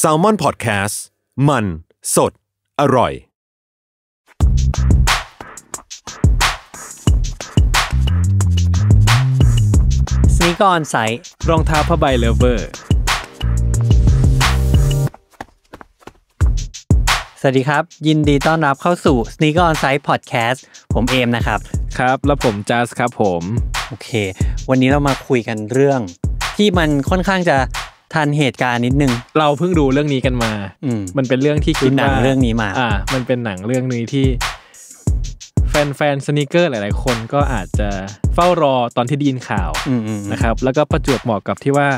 s a l ม o n PODCAST มัน สด อร่อยสนิกอนไซรองเท้าผ้าใบเลเวอร์ สวัสดีครับ ยินดีต้อนรับเข้าสู่ Sneak On Site Podcast ผมเอมนะครับครับแล้วผมจัสครับผม โอเค วันนี้เรามาคุยกันเรื่อง ที่มันค่อนข้างจะทันเหตุการณ์นิดนึง เราเพิ่งดูเรื่องนี้กันมา อืมันเป็นเรื่องที่คิดหนังเรื่องนี้มา อ่า มันเป็นหนังเรื่องนี้ที่แฟนๆสนิเกอร์หลายๆ คนก็อาจจะเฝ้ารอตอนที่ได้ยินข่าวอืนะครับ แล้วก็ประจวบเหมาะกับที่ว่า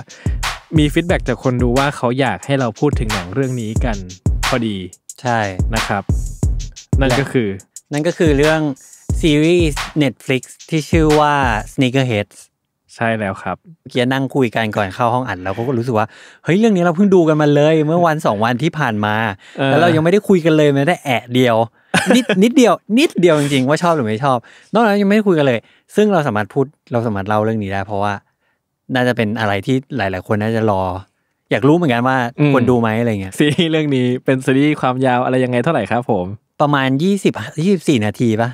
มีฟีดแบ็กจากคนดูว่าเขาอยากให้เราพูดถึงหนังเรื่องนี้กันพอดีใช่นะครับ นั่นก็คือ นั่นก็คือเรื่องซีรีส์ Netflix ที่ชื่อว่า Sneakerheads ใช่แล้วครับเมื่อกี้นั่งคุยกันก่อนเข้าห้องอัดแล้วก็รู้สึกว่า เฮ้ย เรื่องนี้เราเพิ่งดูกันมาเลย เมื่อวันสองวันที่ผ่านมาแล้วเรายังไม่ได้คุยกันเลยแม้แต่แอะเดียว นิดนิดเดียว นิดเดียวจริงๆว่าชอบหรือไม่ชอบ นอกจากนั้นยังไม่ได้คุยกันเลย ซึ่งเราสามารถพูดเราสามารถเล่าเรื่องนี้ได้ เพราะว่าน่าจะเป็นอะไรที่หลาย ๆ คนน่าจะรอ อยากรู้เหมือนกันว่าควรดูไหมอะไรเงี้ยซีรีเรื่องนี้เป็นซีรีส์ความยาวอะไรยังไงเท่าไหร่ครับ ผมประมาณยี่สิบยี่สี่นาทีปะ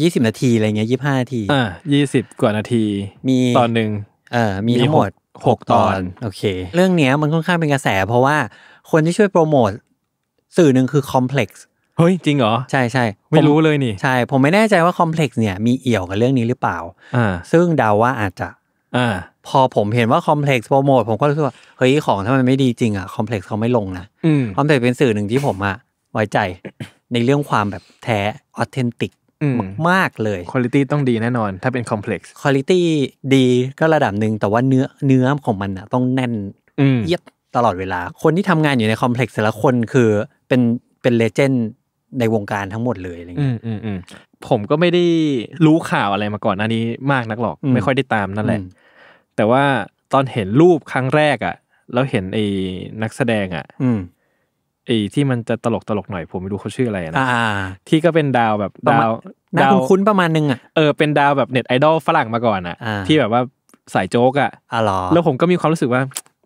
ยี่สิบนาที อะไรเงี้ยยี่ห้านาทีอ่ายี่สิบกว่านาที มีตอนหนึ่งเออมีทั้งหมดหกตอนโอเคเรื่องเนี้ยมันค่อนข้างเป็นกระแส เพราะว่าคนที่ช่วยโปรโมท สื่อหนึ่งคือคอมเพล็กซ์เฮ้ย จริงเหรอ ใช่ใช่ไม่รู้เลยนี่ใช่ ผมไม่แน่ใจว่าคอมเพล็กซ์เนี่ยมีเอี่ยวกับเรื่องนี้หรือเปล่าอ่าซึ่งเดาว่าอาจจะอ่าพอผมเห็นว่าคอมเพล็กซ์โปรโมท ผมก็รู้สึกว่าเฮ้ยของถ้ามันไม่ดีจริงอ่ะคอมเพล็กซ์เขาไม่ลงนะคอมเพล็กซ์เป็นสื่อหนึ่งที่ผมอ่ะไว้ใจในเรื่องความแบบแท้ออเทนติก มากเลยคุณตี้ต้องดีแน่นอน ถ้าเป็นคอมเพล็กซ์คุณตี้ดีก็ระดับหนึ่งแต่ว่าเนื้อเนื้อของมันอะต้องแน่นเยียดตลอดเวลา คนที่ทำงานอยู่ในคอมเพล็กซ์แต่ละคนคือเป็นเป็นเลเจนด์ในวงการทั้งหมดเลยอะไรเงี้ยผมก็ไม่ได้รู้ข่าวอะไรมาก่อนอันนี้มากนักหรอก ไม่ค่อยได้ตามนั่นแหละ แต่ว่าตอนเห็นรูปครั้งแรกอะ่ะแล้วเห็นไอ้นักแสดงอะ่ะไอ้ที่มันจะตลกตลกหน่อยผมไม่รู้เขาชื่ออะไรนะที่ก็เป็นดาวแบบดาว ดาวคุ้นประมาณนึงอ่ะเออเป็นดาวแบบเน็ตไอดอลฝรั่งมาก่อนอ่ะที่แบบว่าสายโจ๊กอ่ะอ๋อแล้วผมก็มีความรู้สึกว่า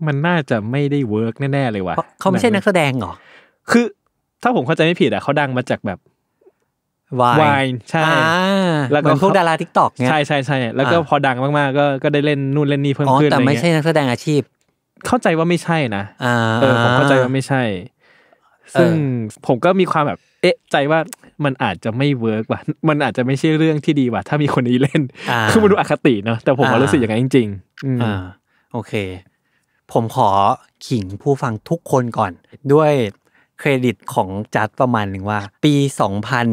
มันน่าจะไม่ได้เวิร์กแน่ๆเลยว่ะเขาไม่ใช่นักแสดงหรอ คือ ถ้าผมเข้าใจไม่ผิดอ่ะเขาดังมาจากแบบวายใช่แล้วก็พวกดาราทิกตอกเนี่ยใช่ใช่ใช่แล้วก็พอดังมากๆ ก็ก็ได้เล่นนู่นเล่นนี่เพิ่มขึ้นอยงเี้แต่ไม่ใช่นักแสดงอาชีพ เข้าใจว่าไม่ใช่นะเออผมเข้าใจว่าไม่ใช่ซึ่งผมก็มีความแบบ เอ๊ะ ใจว่ามันอาจจะไม่เวิร์กว่ะมันอาจจะไม่ใช่เรื่องที่ดีว่ะถ้ามีคนนี้เล่นคือมันดูอคติเนาะแต่ผมรู้สึกอย่างนั้นจริง ๆอ่าโอเค ผมขอขิงผู้ฟังทุกคนก่อน ด้วยเครดิตของจัดประมาณหนึ่งว่า ปีสองพัน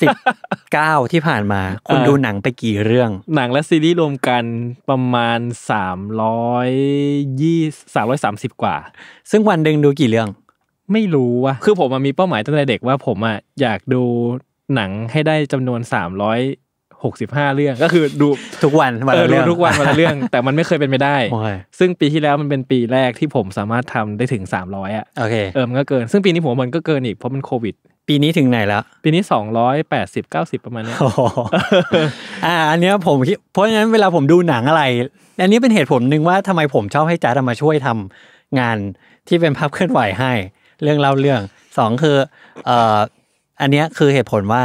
สิบเก้าที่ผ่านมา คุณดูหนังไปกี่เรื่อง หนังและซีรีส์รวมกันประมาณสามร้อยยี่สามร้อยสามสิบกว่า ซึ่งวันหนึ่งดูกี่เรื่องไม่รู้ว่ะ คือผมมีเป้าหมายตั้งแต่เด็กว่าผมอ่ะอยากดูหนังให้ได้จำนวนสามร้อยหกสิบห้าเรื่อง ก็คือดูทุกวันวันละเรื่องทุกวันวันละเรื่อง แต่มันไม่เคยเป็นไปได้ ซึ่งปีที่แล้วมันเป็นปีแรกที่ผมสามารถทำได้ถึงสามร้อยอ่ะโอเค เออมันก็เกิน ซึ่งปีนี้ผมมันก็เกินอีกเพราะมันโควิด ปีนี้ถึงไหนแล้ว ปีนี้สองร้อยแปดสิบเก้าสิบประมาณนี้อ่า อันเนี้ยผมคิดเพราะฉะนั้นเวลาผมดูหนังอะไร อันนี้เป็นเหตุผลหนึ่งว่าทำไมผมชอบให้จ้ามาช่วยทำงานที่เป็นภาพเคลื่อนไหวให้เรื่องเล่าเรื่องสองคือเอ่ออันนี้คือเหตุผลว่า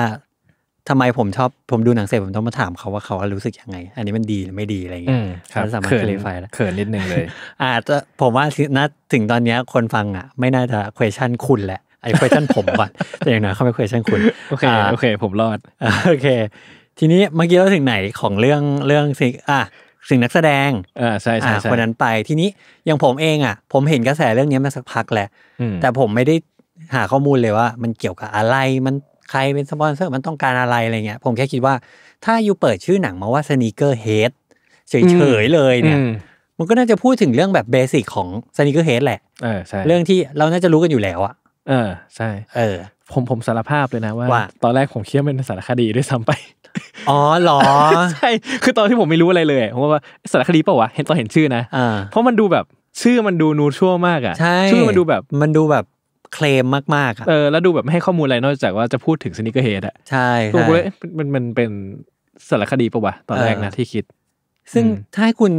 ทำไมผมชอบ ผมดูหนังเสร็จผมต้องมาถามเขาว่าเขารู้สึกยังไง อันนี้มันดีหรือไม่ดีอะไรเงี้ยัสามารถเคลียร์ไฟแล้วเขินนิดนึงเลย อาจจะผมว่าณถึงตอนเนี้ยคนฟังอ่ะไม่น่าจะ question คุณแหละไอ้ question ผมก่อนแต่อย่างน้อยเขาไม่ question คุณโอเคโอเค ผมรอดโอเค ทีนี้เมื่อกี้เราถึงไหนของเรื่องเรื่องสิอ่ะสิ่งนักแสดงอ่าใช่ใช่คนนั้นไปทีนี้อย่างผมเองอ่ะผมเห็นกระแสเรื่องนี้มาสักพักแหละ แต่ผมไม่ได้หาข้อมูลเลยว่า มันเกี่ยวกับอะไรมันใครเป็นสปอนเซอร์ มันต้องการอะไรอะไรเงี้ยผมแค่คิดว่า ถ้าอยู่เปิดชื่อหนังมาว่าสเนคเกอร์เฮดเฉยๆเลยเนี่ยมันก็น่าจะพูดถึงเรื่องแบบเบสิกของสเนคเกอร์เฮดแหละเออใช่เรื่องที่เราน่าจะรู้กันอยู่แล้วอะเออใช่เออผมผมสารภาพเลยนะว่า ตอนแรกผมเชื่อเป็นสารคดีด้วยซ้ำไป อ๋อเหรอใช่ คือตอนที่ผมไม่รู้อะไรเลย ผมว่าสารคดีเปล่าวะ เห็นตอนเห็นชื่อนะ เพราะมันดูแบบชื่อมันดูนูชั่วมากอ่ะชื่อมันดูแบบมันดูแบบเคลมมากๆอ่ะเออ แล้วดูแบบไม่ให้ข้อมูลอะไรนอกจากว่าจะพูดถึงสนิเกอร์เฮดอ่ะใช่ใช่มันมันเป็นสารคดีปะวะตอนแรกนะที่คิด ซึ่งถ้าให้คุณ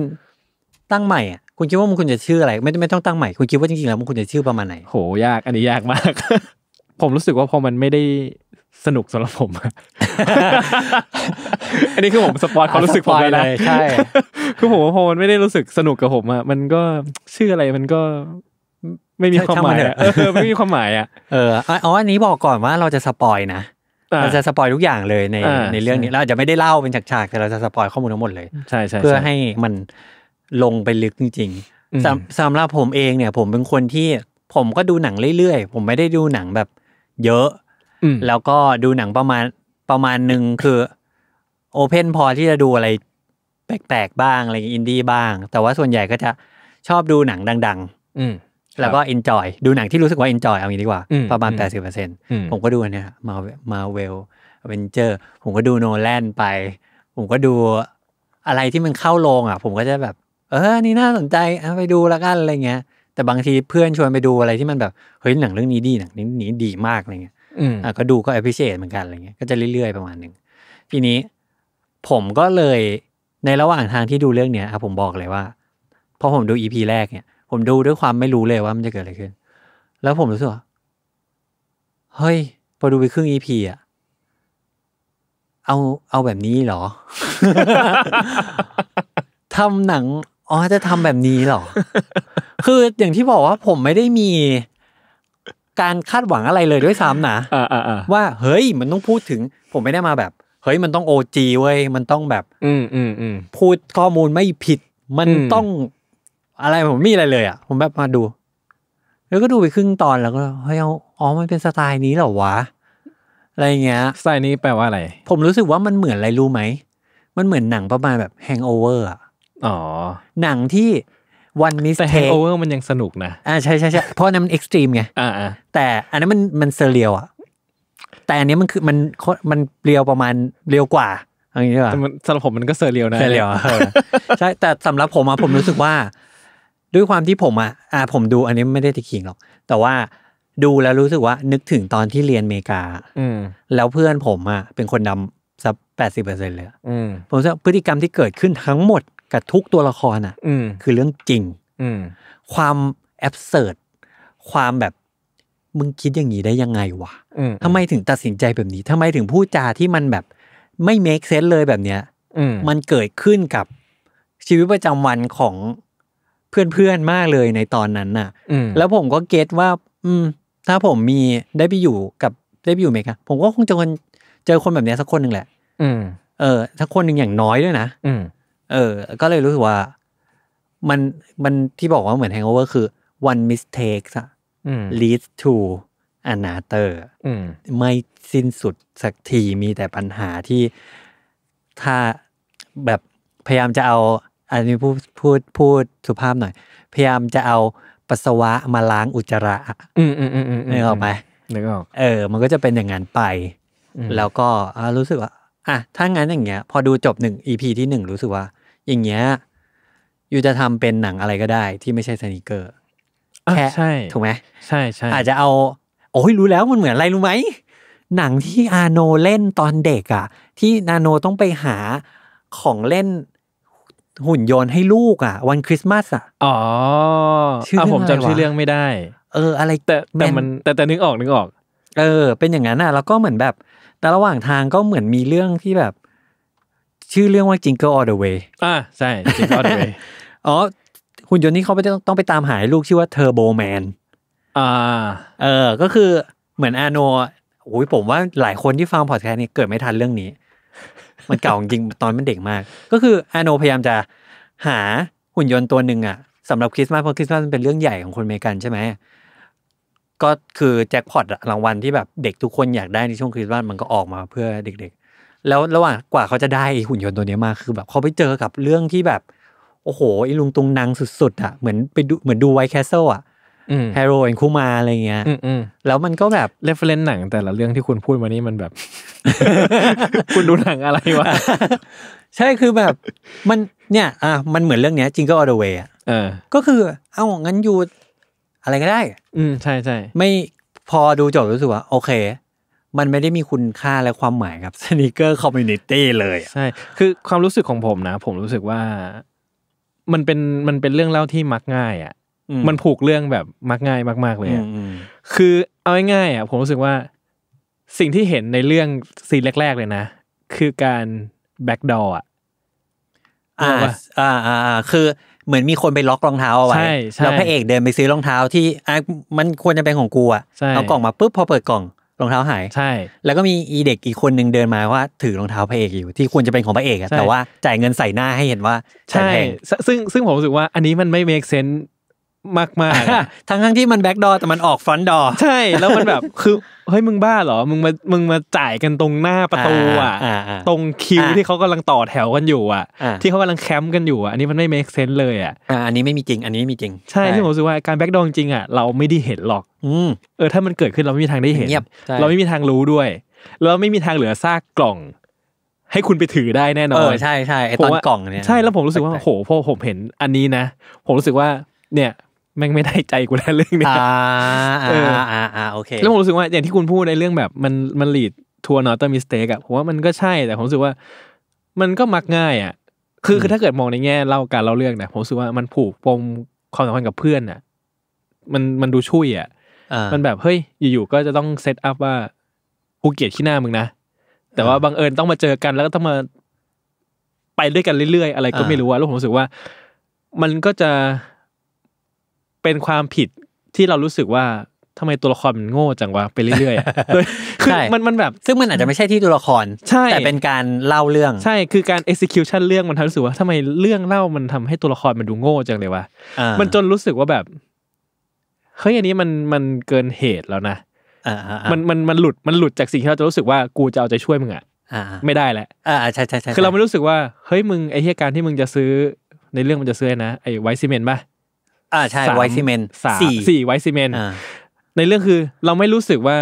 ตั้งใหม่อ่ะคุณคิดว่ามันคุณจะชื่ออะไร ไม่ไม่ต้องตั้งใหม่คุณคิดว่าจริงๆแล้วมันคุณจะชื่อประมาณไหนโหยากอันนี้ยากมากผมรู้สึกว่าพอมันไม่ได้สนุกสำหรับผมอันนี้คือผมสปอยความรู้สึกผมเลยนะใช่ คือผมว่าพอมันไม่ได้รู้สึกสนุกกับผมอ่ะมันก็ชื่ออะไรมันก็ ไม่มีความหมายเออไม่มีความหมายอ่ะเอออ๋ออันนี้บอกก่อนว่าเราจะสปอยนะเราจะสปอยทุกอย่างเลยในในเรื่องนี้เราจจะไม่ได้เล่าเป็นฉากๆแต่เราจะสปอยข้อมูลทั้งหมดเลยใช่ใช่เพื่อให้มันลงไปลึกจริง ๆสำหรับผมเองเนี่ย ผมเป็นคนที่ ผมก็ดูหนังเรื่อยๆผมไม่ได้ดูหนังแบบเยอะแล้วก็ดูหนังประมาณประมาณหนึ่งคือโอเพนพอที่จะดูอะไรแปลกๆ บ้างอะไรอินดี้บ้าง แต่ว่าส่วนใหญ่ก็จะ ชอบดูหนังดังๆแล้วก็เอนจอยดูหนังที่รู้สึกว่าเอนจอยเอางี้ดีกว่า ประมาณแปดสิบเปอร์เซ็นผมก็ดูเนี่ยมาเวมาเวลเวนเจอร์ผมก็ดูโนแลนไป ผมก็ดูอะไรที่มันเข้าโรงอ่ะ ผมก็จะแบบ เออ นี่น่าสนใจไปดูแล้วกันอะไรเงี้ยแต่บางทีเพื่อนชวนไปดูอะไรที่มันแบบเฮ้ย หนังเรื่องนี้ดีหนังนี้ดีมากอะไรเงี้ยอ่ะก็ดูก็แอพพิเชตเหมือนกันอะไรเงี้ยก็จะเรื่อย ๆ ประมาณหนึ่งทีนี้ ผมก็เลยในระหว่างทางที่ดูเรื่องเนี้ยครับผมบอกเลยว่าพอผมดูอีพีแรกเนี่ย ผมดูด้วยความไม่รู้เลยว่ามันจะเกิดอะไรขึ้น แล้วผมรู้สึกว่าเฮ้ยพอดูไปครึ่งอีพีอะเอาเอาแบบนี้หรอทำหนังอ๋อจะทำแบบนี้หรอคืออย่างที่บอกว่า ผมไม่ได้มี การคาดหวังอะไรเลยด้วยซ้ำนะว่าเฮ้ยมันต้องพูดถึง ผมไม่ได้มาแบบเฮ้ยมันต้องโอจีเว้ยมันต้องแบบ อืมอืมอืมพูดข้อมูลไม่ผิด มันต้อง อะไรผมมีอะไรเลย อ่ะ ผมแบบมาดู แล้วก็ดูไปครึ่งตอนแล้วก็เฮ้ยเอาอ๋อมันเป็นสไตล์นี้เหรอวะ อะไรเงี้ยสไตล์นี้แปลว่าอะไร ผมรู้สึกว่ามันเหมือนอะไรรู้ไหมมันเหมือนหนังประมาณแบบแฮงโอเวอร์อ่ะอ๋อ หนังที่วันมิสเทคแต่ฮโอเวอร์มันยังสนุกนะ อ่าใช่ใช่ใช่เพราะนั้นมันเอ็กซ์ตรีมไงอ่าอแต่ อันนั้นมันมันเซเรียลอะแต่อันนี้มันคือมันมันเรียวประมาณเรียวกว่าเอางี้ดีกว่าแต่สำหรับผมมันก็เซอร์เรียลนะเซรียลใช่แต่สำหรับผมอะผมรู้สึกว่า ด้วยความที่ผมอะอ่า ผมดูอันนี้ไม่ได้ติคิงหรอก แต่ว่าดูแล้วรู้สึกว่า นึกถึงตอนที่เรียนเมกา อืมแล้วเพื่อนผมอะเป็นคนดำสักแปดสิบเปอร์เซ็นต์เลยอืมผมว่าพฤติกรรมที่เกิดขึ้นทั้งหมดกับทุกตัวละครอ่ะคือเรื่องจริง อืความแอบเสิร์ตความแบบมึงคิดอย่างนี้ได้ยังไงวะทำไมถึงตัดสินใจแบบนี้ ทำไมถึงพูดจาที่มันแบบไม่เมคเซนส์เลยแบบเนี้ยมันเกิดขึ้นกับชีวิตประจำวันของเพื่อนๆ มากเลยในตอนนั้นน่ะแล้วผมก็เก็ตว่า อืม ถ้าผมมีได้ไปอยู่ กับได้ไปอยู่เมกะผมก็คงจะคนเจอคนแบบนี้สักคนหนึ่งแหละ อืมเออสักคนหนึ่งอย่างน้อยด้วยนะเออ ก็เลยรู้สึกว่ามันมันที่บอกว่าเหมือนแฮงโอเวอร์คือ one mistake อะ leads to another ไม่สิ้นสุดสักทีมีแต่ปัญหาที่ถ้าแบบพยายามจะเอาอันนี้พูดพูดพูดสุภาพหน่อย พยายามจะเอาปัสสาวะมาล้างอุจจาระนึกออกไหมนึกออกเออ มันก็จะเป็นอย่างนั้นไป แล้วก็รู้สึกว่าอ่ะถ้างั้นอย่างเงี้ยพอดูจบหนึ่งอีพีที่หนึ่งรู้สึกว่าอย่างเงี้ยอยู่จะทำเป็นหนังอะไรก็ได้ที่ไม่ใช่สนิเกอร์แค่ใช่ถูกไหมใช่ใช่อาจจะเอาโอ้ยรู้แล้วมันเหมือนอะไรรู้ไหมหนังที่อาโนเล่นตอนเด็กอะ่ะ ที่นาโนต้องไปหาของเล่นหุ่นยนต์ให้ลูกอะ่ะ วันคริสต์มาสอ่ะอ๋อชื่ออผมจำชื่อเรื่องไม่ได้ เออ อะไรแต่แต่มันแต่แต่นึกออกนึกออก เออ เป็นอย่างนั้นอ่ะ แล้วก็เหมือนแบบ แต่ระหว่างทางก็เหมือนมีเรื่องที่แบบชื่อเรื่องว่า Jingle All the Way อ่าใช่ Jingle All the Way อ๋อ หุ่นยนต์นี้เขาไปต้องไปตามหาลูกชื่อว่าเทอร์โบแมน อ่าเออ ก็คือเหมือนอาโนโอ้ยผมว่าหลายคนที่ฟังพอดแคสต์นี้เกิดไม่ทันเรื่องนี้ มันเก่าจริงตอนมันเด็กมาก ก็คืออาโนพยายามจะหาหุ่นยนต์ตัวหนึ่งอ่ะสำหรับคริสต์มาสเพราะคริสต์มาสมันเป็นเรื่องใหญ่ของคนเมกันใช่ไหมก็คือแจ็คพอตรางวัลที่แบบเด็กทุกคนอยากได้ในช่วงคริสต์มาสมันก็ออกมาเพื่อเด็ก ๆแล้วระหว่างกว่าเขาจะได้หุ่นยนต์ตัวนี้มาคือแบบเขาไปเจอกับเรื่องที่แบบ โอ้โหไอ้ลุงตุงนางสุดๆอ่ะเหมือนไปดูเหมือนดูไวท์แคสเซิลอ่ะเฮโรเอนคูมาอะไรเงี้ยแล้วมันก็แบบเรฟเฟลนหนัง แต่ละเรื่องที่คุณพูดมานี่มันแบบ คุณดูหนังอะไรวะ ใช่คือแบบมันเนี่ยอ่ะมันเหมือนเรื่องเนี้ยจิงก็ออเดอเวย์อ่ะก็คือ เอ้า งั้นอยู่อะไรก็ได้ อืมใช่ใช่ไม่พอดูจบรู้สึกว่า โอเคมันไม่ได้มีคุณค่าและความหมายกับสนิเกอร์คอมมูนิตี้เลยใช่คือความรู้สึกของผมนะ ผมรู้สึกว่า มันเป็นมันเป็นเรื่องเล่าที่มักง่าย อ่ะ มันผูกเรื่องแบบ มักง่ายมาก ๆเลยคือเอาง่ายๆอ่ะผมรู้สึกว่า สิ่งที่เห็นในเรื่องซีนแรกๆ เลยนะคือการแบ็กดอร์อ่ะอ่าอ่าอ่า คือเหมือนมีคนไปล็อกรองเท้าเอาไว้แล้วพระเอกเดินไปซื้อรองเท้าที่อ่ะมันควรจะเป็นของกูอ่ะเอากล่องมาปุ๊บพอเปิดกล่องรองเท้าหาย ใช่ แล้วก็มีอีเด็กอีกคนหนึ่งเดินมาว่าถือรองเท้าพระเอกอยู่ ที่ควรจะเป็นของพระเอกแต่ว่าจ่ายเงินใส่หน้าให้เห็นว่าใช่ ซึ่งซึ่งผมรู้สึกว่าอันนี้มันไม่ make sense มากมากทั้งทั้งที่มันแบ็กดอแต่มันออกฟอนดอใช่แล้วมันแบบคือเฮ้ยมึงบ้าเหรอมึงมามึงมาจ่ายกันตรงหน้าประตูอ่ะตรงคิวที่เขากำลังต่อแถวกันอยู่อ่ะที่เขากำลังแคมป์กันอยู่อ่ะอันนี้มันไม่เมคเซนเลยอ่ะอันนี้ไม่มีจริงอันนี้ไม่มีจริง ใช่ที่ผมรู้สึกว่าการแบ็กดอจริงอ่ะเราไม่ได้เห็นหรอกเออถ้ามันเกิดขึ้นเราไม่มีทางได้เห็นเราไม่มีทางรู้ด้วยเราไม่มีทางเหลือซากกล่อง ให้คุณไปถือได้แน่นอนเออ ใช่ใช่ไอตอนกล่องเนี่ยใช่แล้วผมรู้สึกว่าโหพอผมเห็นอันนี้นะผมรู้สึกว่าเนี่ยม่งไม่ได้ใจกูแล้วเรื่องเนี้ยอ่าอ่าอ่าโอเค แล้วผมรู้สึกว่า อย่างที่คุณพูดในเรื่องแบบ มันมันหลีดทัวร์นอตเตอร์มิสเตกอะผมว่ามันก็ใช่ แต่ ผมรู้สึกว่า มันก็มักง่ายอะคือคือถ้าเกิดมองในแง่เล่าการเล่าเรื่องเนียผมรู้สึกว่ามันผูกปมความสัมพันธ์กับเพื่อนอะมันมันดูช่วยอะมันแบบเฮ้ยอยู่ๆก็จะต้องเซตอัพว่ากูเกลียดขี้หน้ามึงนะแต่ว่าบังเอิญต้องมาเจอกันแล้วก็ต้องมา ไปด้วยกันเรื่อยๆอะไร ก็ไม่รู้ว่าแล้วผมรู้สึกว่า มันก็จะเป็นความผิดที่เรารู้สึกว่าทำไมตัวละครมันโง่จังวะไปเรื่อยๆคือมันมันแบบ ซึ่งมันอาจจะไม่ใช่ที่ตัวละครใช่แต่เป็นการเล่าเรื่อง ใช่คือการ execution เรื่องมันทำรู้สึกว่า ทำไมเรื่องเล่ามันทำให้ตัวละครมันดูโง่จังเลยวะมันจนรู้สึกว่าแบบเฮ้ยอันนี้มันมันเกินเหตุแล้วนะมันมันมันหลุดมันหลุดจากสิ่งที่เราจะรู้สึกว่ากูจะเอาใจช่วยมึงอ่ะไม่ได้แล้วอ่าใช่ใช่ใช่คือเราไม่รู้สึกว่าเฮ้ยมึงไอ้เหตุการณ์ที่มึงจะซื้อ ในเรื่องมันจะซื้อนะไอ้ไวซีเมนป่ะอ่าใช่ไวซีเมนสี่สี่ไวซีเมนในเรื่องคือเราไม่รู้สึกว่า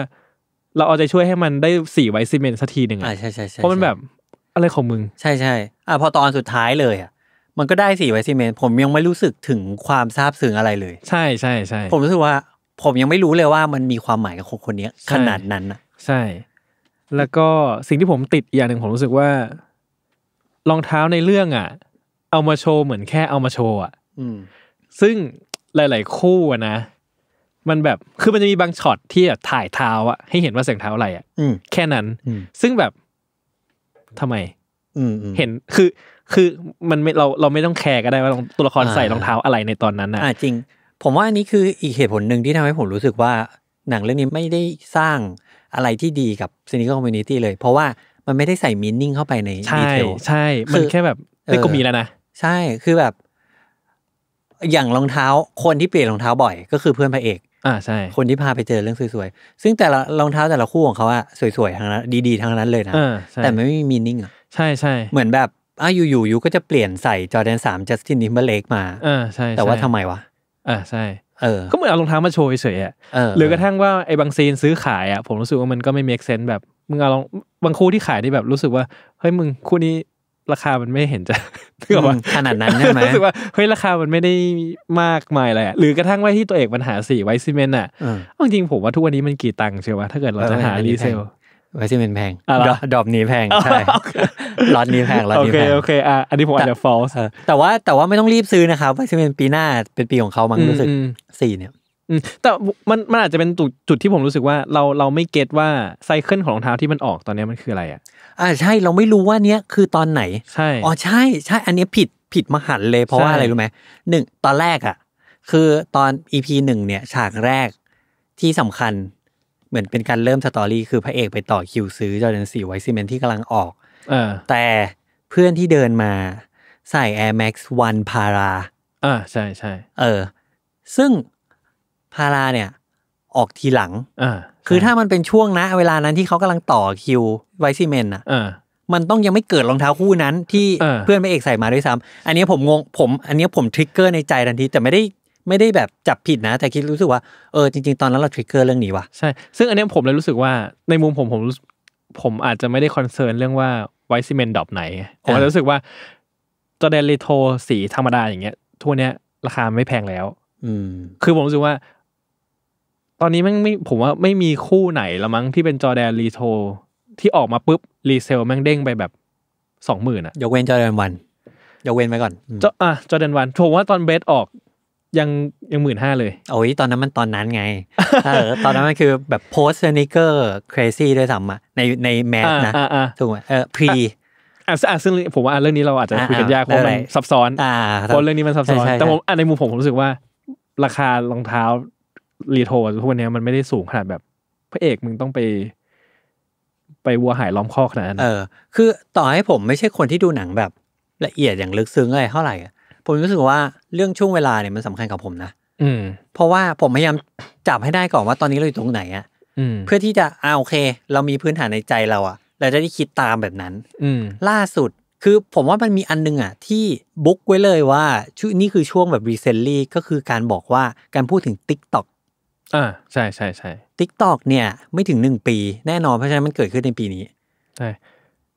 เราเอาใจช่วยให้มันได้สี่ไวซีเมนสักทีหนึ่งอ่ะใช่ใช่เพราะมันแบบ อะไรของมึง ใช่ใช่อ่าพอตอนสุดท้ายเลย อ่ะมันก็ได้สี่ไวซีเมนผมยังไม่รู้สึกถึงความซาบซึ้งอะไรเลย ใช่ใช่ใช่ผมรู้สึกว่า ผมยังไม่รู้เลยว่ามันมีความหมายกับคนคนนี้ขนาดนั้นอ่ะ ใช่ แล้วก็สิ่งที่ผมติดอย่างหนึ่งผมรู้สึกว่ารองเท้าในเรื่องอ่ะ เอามาโชว์เหมือนแค่เอามาโชว์อ่ะซึ่งหลาย ๆ คู่นะมันแบบคือมันจะมีบางช็อตที่ถ่ายเท้าอะให้เห็นว่าเสียงเท้าอะไรอะแค่นั้น ซึ่งแบบทำไมเห็นคือคือมันเราเราไม่ต้องแคร์ก็ได้ว่าตัวละครใส่รองเท้าอะไรในตอนนั้นอะอ่ะ จริง ผมว่าอันนี้คืออีกเหตุผลหนึ่งที่ทำให้ผมรู้สึกว่าหนังเรื่องนี้ไม่ได้สร้างอะไรที่ดีกับซีนิคอลคอมมูนิตี้เลย เพราะว่ามันไม่ได้ใส่มินนิ่งเข้าไปในดีเทลใช่ ใช่มันแค่แบบไม่ก็มีแล้วนะใช่ คือแบบอย่างรองเท้าคนที่เปลี่ยนรองเท้าบ่อยก็คือเพื่อนพระเอก อ่าใช่คนที่พาไปเจอเรื่องสวย ๆ ซึ่งแต่ละรองเท้าแต่ละคู่ของเขาอะสวย ๆ ทั้งนั้น ดี ๆ ทั้งนั้นเลยนะ แต่ไม่มีมีนิ่งอ่ะ ใช่ใช่เหมือนแบบอ่ะอยู่ๆยูก็จะเปลี่ยนใส่จอแดนสามจัสตินนิมเบลเลกมาอ่าใช่แต่ว่าทำไมวะอ่าใช่ก็เหมือนเอารองเท้ามาโชว์เฉยๆอะหรือกระทั่งว่าไอ้บางซีนซื้อขายอ่ะผมรู้สึกว่ามันก็ไม่ make sense แบบ มึงเอารองบางคู่ที่ขายที่แบบรู้สึกว่าเฮ้ยมึงคู่นี้ราคามันไม่เห็นจะถือว่าขนาดนั้นใช่ไหมรู้สึกว่าเฮ้ยราคามันไม่ได้มากมายเลยหรือกระทั่งไว้ที่ตัวเอกมันหาสีไวซีเมนต์อ่ะอาจริงผมว่าทุกวันนี้มันกี่ตังค์เชียววาถ้าเกิดเราจะหาดีเซล ไวซีเมนต์แพงดอบนี้แพง ใช่ล็อตนี้แพงล็อตนี้แพงโอเคโอเค อ่ะอันนี้ผมอาจจะ false แต่ว่าแต่ว่าไม่ต้องรีบซื้อนะครับไวซีเมนต์ปีหน้า เป็นปีของเขามั้งรู้สึกสี่เนี่ยแต่มันมันอาจจะเป็นจุดที่ผมรู้สึกว่าเราเราไม่เก็ตว่าไซเคิลของรองเท้าที่มันออกตอนนี้มันคืออะไรอ่ะอ่าใช่เราไม่รู้ว่าเนี้ยคือตอนไหนใช่อ๋อใช่ใช่ อันนี้ผิดผิดมหันเลยเพราะว่าอะไรรู้ไหม หนึ่ง ตอนแรกอ่ะคือตอนอีพีหนึ่งเนี่ยฉากแรกที่สำคัญเหมือนเป็นการเริ่มสตอรี่คือพระเอกไปต่อคิวซื้อจอร์แดนสีไวซิเมนที่กำลังออกอแต่เพื่อนที่เดินมาใส่ Air Max 1 p a r a อ่าใช่ใช่เออ ซึ่งพาราเนี่ย ออกทีหลังอ่าคือถ้ามันเป็นช่วงนะ เวลานั้นที่เขากำลังต่อคิวไวซีเมนอ่ะมันต้องยังไม่เกิดรองเท้าคู่นั้น ที่เพื่อนไม่เอกใส่มาด้วยซ้ำอันนี้ผมงงผม อันนี้ผมทริกเกอร์ในใจทันทีแต่ไม่ได้ไม่ได้แบบจับผิดนะ แต่คิดรู้สึกว่าเออจริง ๆตอนนั้นเราทริกเกอร์เรื่องนี้ว่ะใช่ซึ่งอันนี้ผมเลยรู้สึกว่าในมุมผมผมผมอาจจะไม่ได้คอนเซิร์นเรื่องว่าไวซีเมนดอปไหนผมรู้สึกว่าจอแดนเลโท สีธรรมดาอย่างเงี้ยทั่วเนี้ยราคาไม่แพงแล้ว อืมคือผมรู้สึกว่าตอนนี้มันไม่ผมว่าไม่มีคู่ไหนละมั้งที่เป็นจอแดนรีโท ที่ออกมาปุ๊บรีเซลแม่งเด้งไปแบบสองหมื่นอะยกเว้นจอแดนวันยกเว้นไปก่อนจออ่ะจอแดนวันผมว่าตอนเบสออกยังยังหมื่นห้าเลย โอ้ย ตอนนั้นมันตอนนั้นไงตอนนั้นมันคือแบบโพสเนิเกอร์ครซี่ด้วยซ้ำอะในในแมสนะถูกไหมเออพรีอ่ะซึ่งผมว่าเรื่องนี้เราอาจจะคุยกันยากเพราะมันซับซ้อนอ่าเพราะเรื่องนี้มันซับซ้อนแต่ผมในมุมผมผมรู้สึกว่าราคารองเท้ารีโทรทุกวันนี้มันไม่ได้สูงขนาดแบบพระเอกมึงต้องไป ไปวัวหายล้อมคอกขนาดนั้น เออ คือต่อให้ผมไม่ใช่คนที่ดูหนังแบบ ละเอียดอย่างลึกซึ้งอะไรเท่าไหร่ ผมรู้สึกว่าเรื่องช่วงเวลาเนี่ยมันสำคัญกับผมนะ อืม เพราะว่าผมพยายาม จับให้ได้ก่อนว่าตอนนี้เราอยู่ตรงไหนอะอืม เพื่อที่จะ อ่าโอเค เรามีพื้นฐานในใจเราอะเราจะได้คิดตามแบบนั้น อืม ล่าสุด คือผมว่ามันมีอันนึง อ่ะ ที่บุ๊กไว้เลยว่าชื่อนี่คือช่วงแบบรีเซนลี่ก็คือการบอกว่าการพูดถึงติ๊กต็อกอ่าใช่ใช่ใช่ทิกตอกเนี่ย ไม่ถึงหนึ่งปี แน่นอนเพราะฉะนั้นมันเกิดขึ้นในปีนี้ ใช่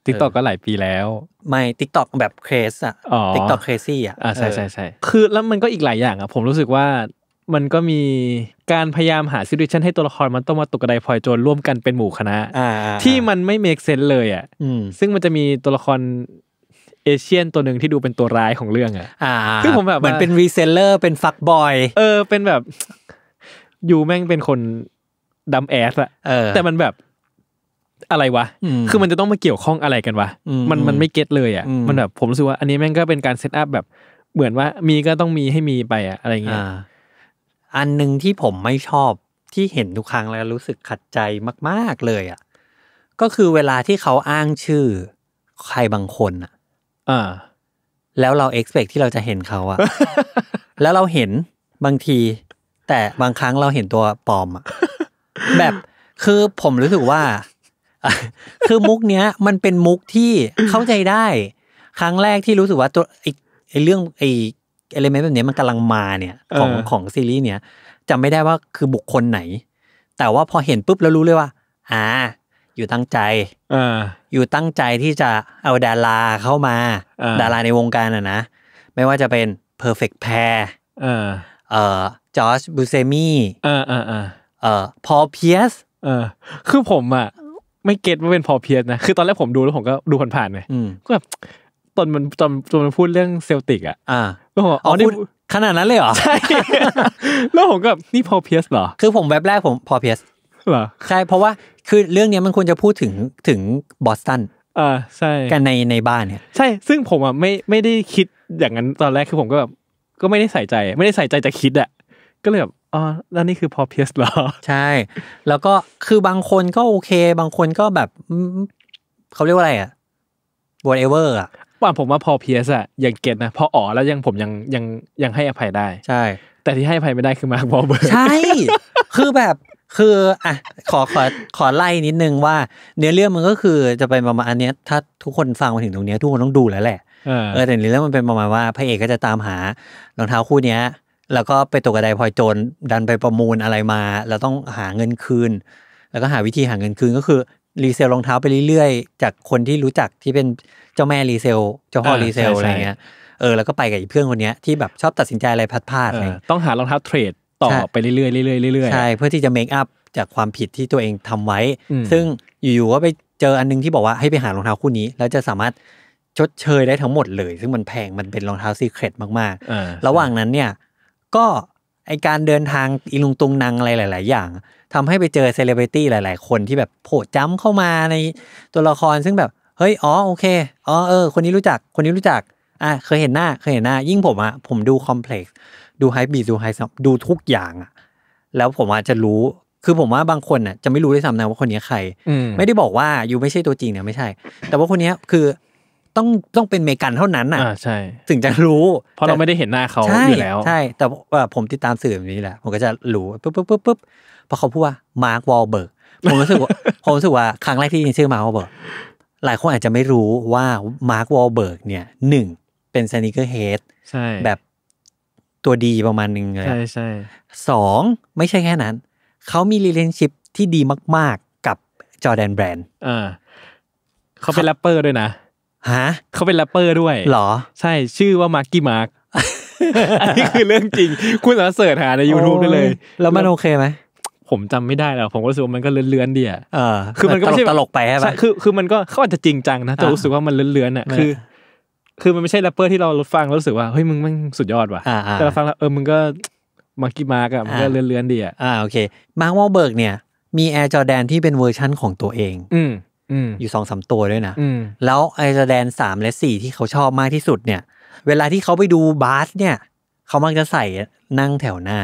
ทิกตอกก็หลายปีแล้ว ไม่ทิกตอกแบบเครสอ่ะทิกตอกเครซี่อ่ะอ่าใช่ใช่ใช่คือแล้วมันก็อีกหลายอย่างอ่ะผมรู้สึกว่ามันก็มีการพยายามหาซิลิชันให้ตัวละครมันต้องมาตกกระไดพลอยโจรร่วมกันเป็นหมู่คณะที่มันไม่เมคเซนเลยอ่ะซึ่งมันจะมีตัวละครเอเชียนตัวหนึ่งที่ดูเป็นตัวร้ายของเรื่องอ่ะคือผมแบบเหมือนเป็นรีเซลเลอร์เป็นฟักบอยเออ เป็นแบบยูแม่งเป็นคนดำแอสอะแต่มันแบบอะไรวะ คือมันจะต้องมาเกี่ยวข้องอะไรกันวะ มันมันไม่เก็ตเลยอะมันแบบผมรู้สึกว่าอันนี้แม่งก็เป็นการเซตอัพแบบ เหมือนว่ามีก็ต้องมีให้มีไปอะอะไรเงี้ยอันหนึ่งที่ผมไม่ชอบที่เห็นทุกครั้งแล้วรู้สึกขัดใจมาก ๆ เลยอะก็คือเวลาที่เขาอ้างชื่อใครบางคนอะอ่แล้วเราเอ็กซ์เพคที่เราจะเห็นเขาอะแล้วเราเห็นบางทีแต่บางครั้งเราเห็นตัวปลอมอะแบบคือผมรู้สึกว่าคือมุกเนี้ยมันเป็นมุกที่เข้าใจได้ ครั้งแรกที่รู้สึกว่าตัวไอไอเรื่องไอ้เอลิเมนต์แบบนี้มันกำลังมาเนี่ยของของซีรีส์เนี้ยจำไม่ได้ว่าคือบุคคลไหน แต่ว่าพอเห็นปุ๊บแล้วรู้เลยว่า อ่า อยู่ตั้งใจออยู่ตั้งใจที่จะเอาดาราเข้ามา ดาราในวงการอ่ะนะไม่ว่าจะเป็น perfect pair เออจอร์จบูเซมี่เออเออเออเออพอเพียสเออ คือผมอ่ะ ไม่เก็ตว่าเป็นพอเพียสนะ คือตอนแรกผมดูแล้วผมก็ดูผ่านๆเลยก็แบบตอนมันตอนตอนมันพูดเรื่องเซลติกอ่ะอ่าก็บอาอ๋อนี่ขนาดนั้นเลยเหรอ ใช่ แล้วผมก็นี่พอเพียสเหรอ คือผมแวบแรกผมพอเพียสเหรอ ใช่ เพราะว่าคือเรื่องนี้มันควรจะพูดถึงถึงบอสตันอ่าใช่ กันในในบ้านเนี่ย ใช่ซึ่งผมอ่ะไม่ไม่ได้คิดอย่างนั้นตอนแรกคือผมก็แบบก็ไม่ได้ใส่ใจไม่ได้ใส่ใจจะคิดอะก็เลยแบบอ๋อแล้วนี่คือพอเพียสหรอ ใช่ แล้วก็คือบางคนก็โอเค บางคนก็แบบ เขาเรียกว่าอะไรอ่ะ whatever อ่ะ ว่าผมว่าพอเพียสอ่ะยังเก็ตนะพออ๋อ แล้วยังผมยังยังยังให้อภัยได้ ใช่ แต่ที่ให้อภัยไม่ได้คือมาร์คบอเบิร์ ใช่ คือแบบคือ อ่ะขอขอขอไล่นิดนึงว่า เนื้อเรื่องมันก็คือจะเป็นประมาณอันเนี้ย ถ้าทุกคนฟังมาถึงตรงเนี้ยทุกคนต้องดูแล้วแหละเออแต่เนื้อเรื่องมันเป็นประมาณว่าพระเอกก็จะตามหารองเท้าคู่เนี้ยแล้วก็ไปตกกระไดพลอยโจรดันไปประมูลอะไรมา แล้วต้องหาเงินคืน แล้วก็หาวิธีหาเงินคืนก็คือรีเซล รองเท้าไปเรื่อยๆ จากคนที่รู้จักที่เป็นเจ้าแม่รีเซลเจ้าพ่อรีเซลอะไรเงี้ยเออแล้วก็ไปกับเพื่อนคนนี้ที่แบบชอบตัดสินใจอะไรพาดพลาดต้องหารองเท้าเทรดต่อไปเรื่อยๆเรื่อยๆเรื่อยๆใช่เพื่อที่จะเมคอัพจากความผิดที่ตัวเองทำไว้ ซึ่งอยู่ๆก็ไปเจออันนึงที่บอกว่าให้ไปหารองเท้าคู่นี้แล้วจะสามารถชดเชยได้ทั้งหมดเลยซึ่งมันแพงมันเป็นรองเท้าซีเครตมากๆระหว่างนั้นเนี่ยก็ไอการเดินทางอีลุงตุงนางอะไรหลายๆอย่าง ทำให้ไปเจอเซเลบริตี้หลายๆ คนที่แบบโผล่จ้ำเข้ามาในตัวละครซึ่งแบบเฮ้ย อ๋อโอเคอ๋อเออคนนี้รู้จัก คนนี้รู้จัก อ่ะ เคยเห็นหน้าเคยเห็นหน้า ยิ่งผมอะผมดูคอมเพล็กซ์ดูไฮบีดูไฮซับดูทุกอย่างอะแล้วผมอาจจะรู้คือผมว่าบางคนน่ะจะไม่รู้ด้วยซ้ำนะว่าคนนี้ใคร ไม่ได้บอกว่าอยู่ไม่ใช่ตัวจริงเนี่ยไม่ใช่ แต่ว่าคนนี้คือต้องต้องเป็นเมกันเท่านั้นอ่ะ ใช่ ถึงจะรู้ เพราะเราไม่ได้เห็นหน้าเขาอยู่แล้ว ใช่ แต่ว่าผมติดตามสื่อแบบนี้แหละ ผมก็จะรู้ปุ๊บปุ๊บปุ๊บปุ๊บพอเขาพูดว่ามาร์ควอลเบิร์กผมรู้สึกว่าผมรู้สึกว่าครั้งแรกที่ยินชื่อมาร์ควอลเบิร์กหลายคนอาจจะไม่รู้ว่ามาร์ควอลเบิร์กเนี่ยหนึ่งเป็นสนิเกอร์เฮดใช่ แบบตัวดีประมาณหนึ่งเลยใช่ใช่สองไม่ใช่แค่นั้น เขามีรีเลนชิพที่ดีมากๆกับจอแดนแบรนด์เขาเป็นแรปเปอร์ด้วยนะฮะเขาเป็นแรปเปอร์ด้วยหรอใช่ชื่อว่ามาร์กี้มาร์กอันนี้คือเรื่องจริง คุณสามารถเสิร์ชหาใน YouTube ได้เลย แล้วมันโอเคไหมผมจำไม่ได้แล้วผมก็รู้สึกว่ามันก็เลื่อนๆเดียเอคือมันก็ไม่ใช่ตลกไปใช่ไหมคือคือมันก็เขาอาจจะจริงจังนะแต่รู้สึกว่ามันเลื่อนๆอ่ะคือคือมันไม่ใช่แรปเปอร์ที่เราฟังรู้สึกว่าเฮ้ยมึงมันสุดยอดว่ะแต่เราฟังแล้วเออมึงก็มาร์กี้มาร์กอ่ะมันก็เลื่อนๆนดีะอ่าโอเค มาร์กวอลเบิร์กเนี่ย มีแอร์จอแดนที่เป็นเวอร์ชั่นของตัวเองอือยู่สองสามตัวด้วยนะ แล้วไอ้แดนสามและสี่ที่เขาชอบมากที่สุดเนี่ย เวลาที่เขาไปดูบาสเนี่ย เขามักจะใส่นั่งแถวหน้า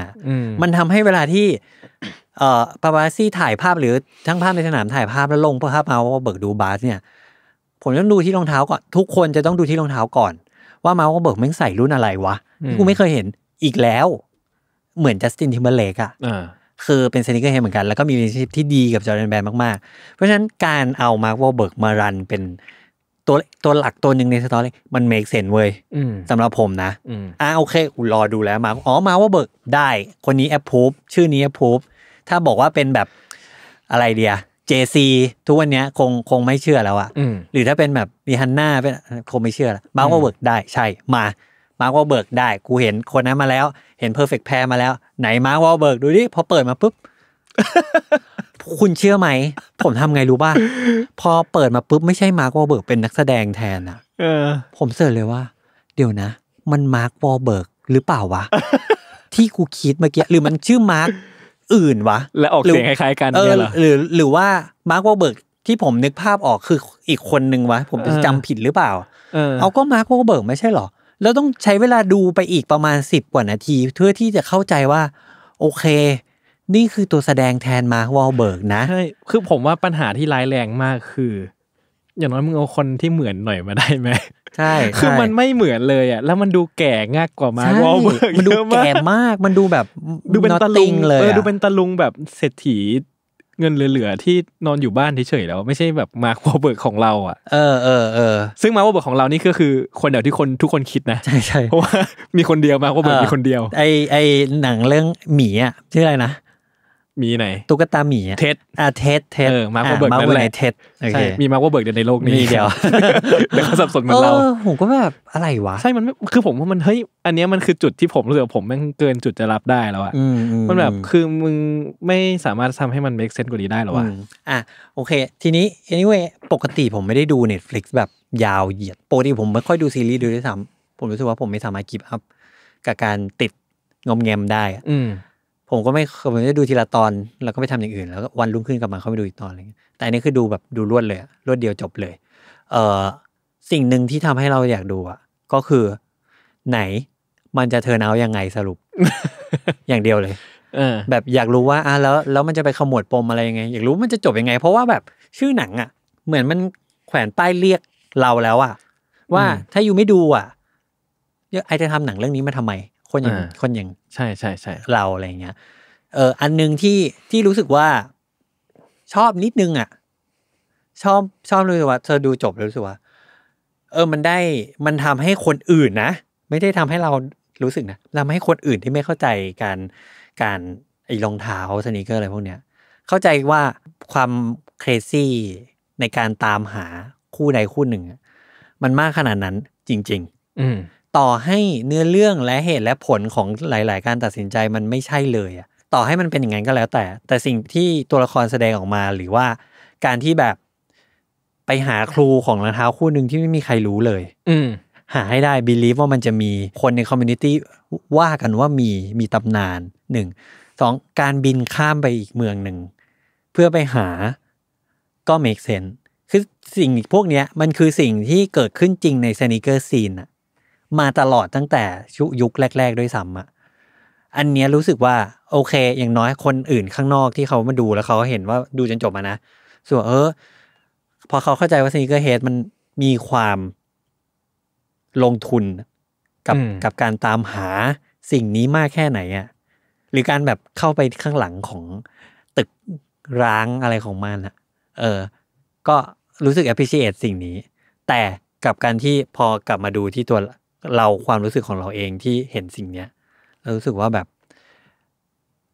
มันทำให้เวลาที่เอ่อปาบาซี่ถ่ายภาพหรือ ทั้งภาพในสนามถ่ายภาพแล้วลงภาพมาว่าเบิกดูบาสเนี่ยผมต้องดูที่รองเท้าก่อนทุกคนจะต้องดูที่รองเท้าก่อน ว่ามาว่าเบิกแม่งใส่รุ่นอะไรวะกูไม่เคยเห็นอีกแล้ว เหมือนจัสตินทิมเบอร์เลกอะคือเป็นเซนิเกอร์เฮดเหมือนกัน แล้วก็มีรีชิพที่ดีกับจอร์แดนแบรนมาก ๆ เพราะฉะนั้นการเอามาร์ควอลเบิร์กมารันเป็น ตัวตัวหลักตัวหนึ่งในสตอรี่มันเมคเซนเว้ยสำหรับผมนะอ่าโอเครอดูแล้วมา อ๋อมาว่าเบิกได้ คนนี้แอปพูฟชื่อนี้แอปพูฟถ้าบอกว่าเป็นแบบอะไรเดียเจซี ทุกวันนี้คงคงไม่เชื่อแล้วอะหรือถ้าเป็นแบบมีฮันน่าเป็นคงไม่เชื่อแล้วมาว่าเบิกได้ใช่มามาร์ควอลเบิร์กได้ กูเห็นคนนั้นมาแล้ว เห็นเพอร์เฟกแพร์มาแล้ว ไหนมาร์ควอลเบิร์กดูดิ พอเปิดมาปุ๊บ คุณเชื่อไหม ผมทำไงรู้ป่ะพอเปิดมาปุ๊บ ไม่ใช่มาร์ควอลเบิร์กเป็นนักแสดงแทนอ่ะผมเสิร์ชเลยว่า เดี๋ยวนะ มันมาร์ควอลเบิร์กหรือเปล่าวะ ที่กูคิดเมื่อกี้ หรือมันชื่อมาร์คอื่นวะ และออกเสียงคล้ายๆกันเนี่ยหรอหรือ หรือว่ามาร์ควอลเบิร์กที่ผมนึกภาพออกคืออีกคนนึงวะผมจำผิดหรือเปล่าเอาก็มาร์ควอลเบิร์กไม่ใช่หรอแล้วต้องใช้เวลาดูไปอีกประมาณสิบกว่านาที เพื่อที่จะเข้าใจว่า โอเค นี่คือตัวแสดงแทนมาวอลเบิร์กนะใช่คือผมว่าปัญหาที่ร้ายแรงมากคือ อย่างน้อยมึงเอาคนที่เหมือนหน่อยมาได้ไหมใช่ คือมันไม่เหมือนเลยอ่ะแล้วมันดูแก่งากกว่ามาวอลเบิร์กมันดูแก่มาก มันดูแบบดูเป็นตะลุงเลยดูเป็นตะลุงแบบเศรษฐีเงินเหลือๆที่นอนอยู่บ้านเฉยๆแล้วไม่ใช่แบบมาควบเบิกของเราอ่ะเออเออเออซึ่งมาควบเบิกของเรานี่ก็คือคนเดียวที่คนทุกคนคิดนะ ใช่ใช่เพราะว่า มีคนเดียวมาควบเบิกมีคนเดียว ไอไอหนังเรื่องหมีอ่ะชื่ออะไรนะมีไหนตุ๊กตาหมีเท็ดอ่าเท็ดเท็ดมาร์คเบิร์กนั่นแหละเท็ดใช่มีมาร์คเบิร์กเดียวในโลกนี้เดียวแล้วเขาสับสนเหมือนเราผมก็แบบอะไรวะใช่มันคือผมว่ามันเฮ้ยอันนี้มันคือจุดที่ผมรู้สึกผมแม่งเกินจุดจะรับได้แล้วอะมันแบบคือมึงไม่สามารถทำให้มันเมคเซนต์กว่านี้ได้หรอวะอ่ะโอเคทีนี้ anyway ปกติผมไม่ได้ดู Netflix แบบยาวเหยียดปกติผมไม่ค่อยดูซีรีส์ดูด้วยซ้ำผมรู้สึกว่าผมไม่สามารถกิฟต์อัพกับการติดงอมแงมได้อืผมก็ไม่ผมจะดูทีละตอน แล้วก็ไปทำอย่างอื่น แล้ววันรุ่งขึ้นกลับมาเข้าไปดูอีกตอนอะไรเงี้ยแต่อันนี้คือดูแบบดูรวดเลยรวดเดียวจบเลย เออสิ่งหนึ่งที่ทำให้เราอยากดูอ่ะ ก็คือไหนมันจะเทินเอายังไงสรุป อย่างเดียวเลยออแบบอยากรู้ว่า อ่ะแล้วแล้วมันจะไปขมวดปมอะไรยังไง อยากรู้มันจะจบยังไง เพราะว่าแบบ ชื่อหนังอ่ะเหมือนมันแขวนป้ายเรียกเราแล้วอ่ะว่า ถ้าอยู่ไม่ดูอ่ะไอจะทำหนังเรื่องนี้มาทำไมคนอย่างคนอย่างใช่ใช่ใช่เราอะไรเงี้ยเอออันหนึ่งที่ที่รู้สึกว่าชอบนิดนึงอ่ะชอบชอบรู้สึกว่าเธอดูจบรู้สึกว่า เออมันได้มันทำให้คนอื่นนะไม่ได้ทำให้เรารู้สึกนะทำให้คนอื่นที่ไม่เข้าใจการการไอ้รองเท้าสนิเกอร์อะไรพวกเนี้ยเข้าใจว่าความเครซี่ ในการตามหาคู่ใดคู่หนึ่งมันมากขนาดนั้นจริง ๆ อืต่อให้เนื้อเรื่องและเหตุและผลของหลาย ๆ การตัดสินใจมันไม่ใช่เลยอะ ต่อให้มันเป็นอย่างนั้นก็แล้วแต่ แต่สิ่งที่ตัวละครแสดงออกมาหรือว่าการที่แบบไปหาครูของรองเท้าคู่หนึ่งที่ไม่มีใครรู้เลย อืหาให้ได้บิลีฟว่ามันจะมีคนในคอมมูนิตี้ว่ากันว่ามีมีตำนานหนึ่ง สองการบินข้ามไปอีกเมืองหนึ่ง เพื่อไปหาก็เมกเซนคือสิ่งพวกนี้มันคือสิ่งที่เกิดขึ้นจริงในเซนิเกอร์ซีนอะมาตลอดตั้งแต่ชุยุคแรก ๆด้วยซ้ำอะอันเนี้ยรู้สึกว่า โอเค อย่างน้อยคนอื่นข้างนอกที่เขามาดูแล้วเขาเห็นว่าดูจนจบมานะส่วนเออ พอเขาเข้าใจว่าซีเกอร์เฮดมันมีความ ลงทุนกับกับการตามหาสิ่งนี้มากแค่ไหนอะ่ะหรือการแบบเข้าไปข้างหลังของตึกร้างอะไรของมันอะเออ ก็รู้สึก a p พ r e c i a t e สิ่งนี้ แต่กับการที่พอกลับมาดูที่ตัวเราความรู้สึกของเราเองที่เห็นสิ่งเนี้ยเรารู้สึกว่าแบบ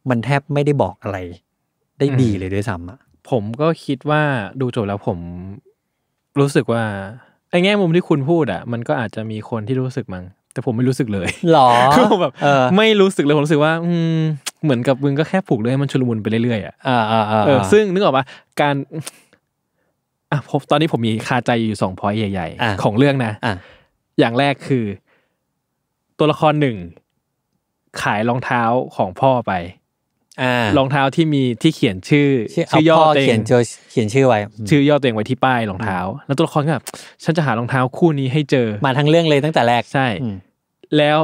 มันแทบไม่ได้บอกอะไร ได้ดีเลยด้วยซ้ำอะผมก็คิดว่าดูจบแล้วผม รู้สึกว่าไอ้แง่มุมที่คุณพูดอ่ะ มันก็อาจจะมีคนที่รู้สึกมั้งแต่ผมไม่รู้สึกเลยหรอคือผมแบบไม่รู้สึกเลยผมรู้สึกว่า อืมเหมือนกับมึงก็แค่ผูกเรื่องให้มันชุลมุนไปเรื่อยๆอ่ะอ่าอ่าอซึ่งนึกออกปะการอ่ะพบตอนนี้ผมมีคาใจอยู่สองพอยใหญ่ๆของเรื่องนะอย่างแรกคือ ตัวละครหนึ่งขายรองเท้าของพ่อไปรองเท้าที่มีที่เขียนชื่อชื่อย่อเองเขียนชื่อไว้ชื่อย่อตัวเองไว้ที่ป้ายรองเท้าแล้วตัวละครก็แบบฉันจะหารองเท้าคู่นี้ให้เจอมาทั้งเรื่องเลยตั้งแต่แรกใช่แล้ว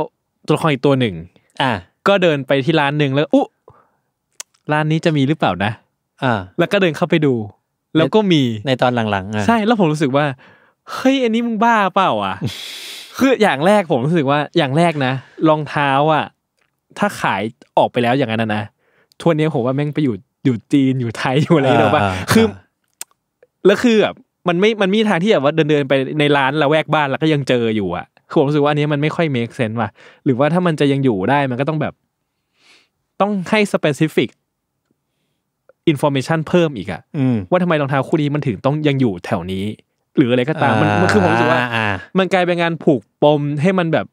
ตัวละครอีกตัวหนึ่ง อ่าก็เดินไปที่ร้านหนึ่งแล้วอุ้ร้านนี้จะมีหรือเปล่านะ อ่าแล้วก็เดินเข้าไปดู แล้วก็มีในตอนหลังๆใช่แล้วผมรู้สึกว่าเฮ้ยอันนี้มึงบ้าเปล่าอ่ะคืออย่างแรกผมรู้สึกว่า อย่างแรกนะรองเท้าอ่ะถ้าขายออกไปแล้วอย่างนั้นนะทัวนนี้ผมว่าแม่งไปอยู่อยู่จีนอยู่ไทยอยู่อะไรหรอป่ะคือแล้วคือแบบมันไม่มันมีทางที่แบบว่าเดินเดินไปในร้านละแวกบ้าน แล้วก็ยังเจออยู่อ่ะคือผมรู้สึกว่าอันนี้มันไม่ค่อยเมคเซนต์ว่ะ หรือว่าถ้ามันจะยังอยู่ได้ มันก็ต้องแบบ ต้องให้สเปซิฟิกอินโฟเมชันเพิ่มอีกอะว่าทำไมรองเท้าคู่นี้มันถึงต้องยังอยู่แถวนี้หรืออะไรก็ตามมันมันคือผมรู้สึกว่ามันกลายเป็นงานผูกปมให้มันแบบ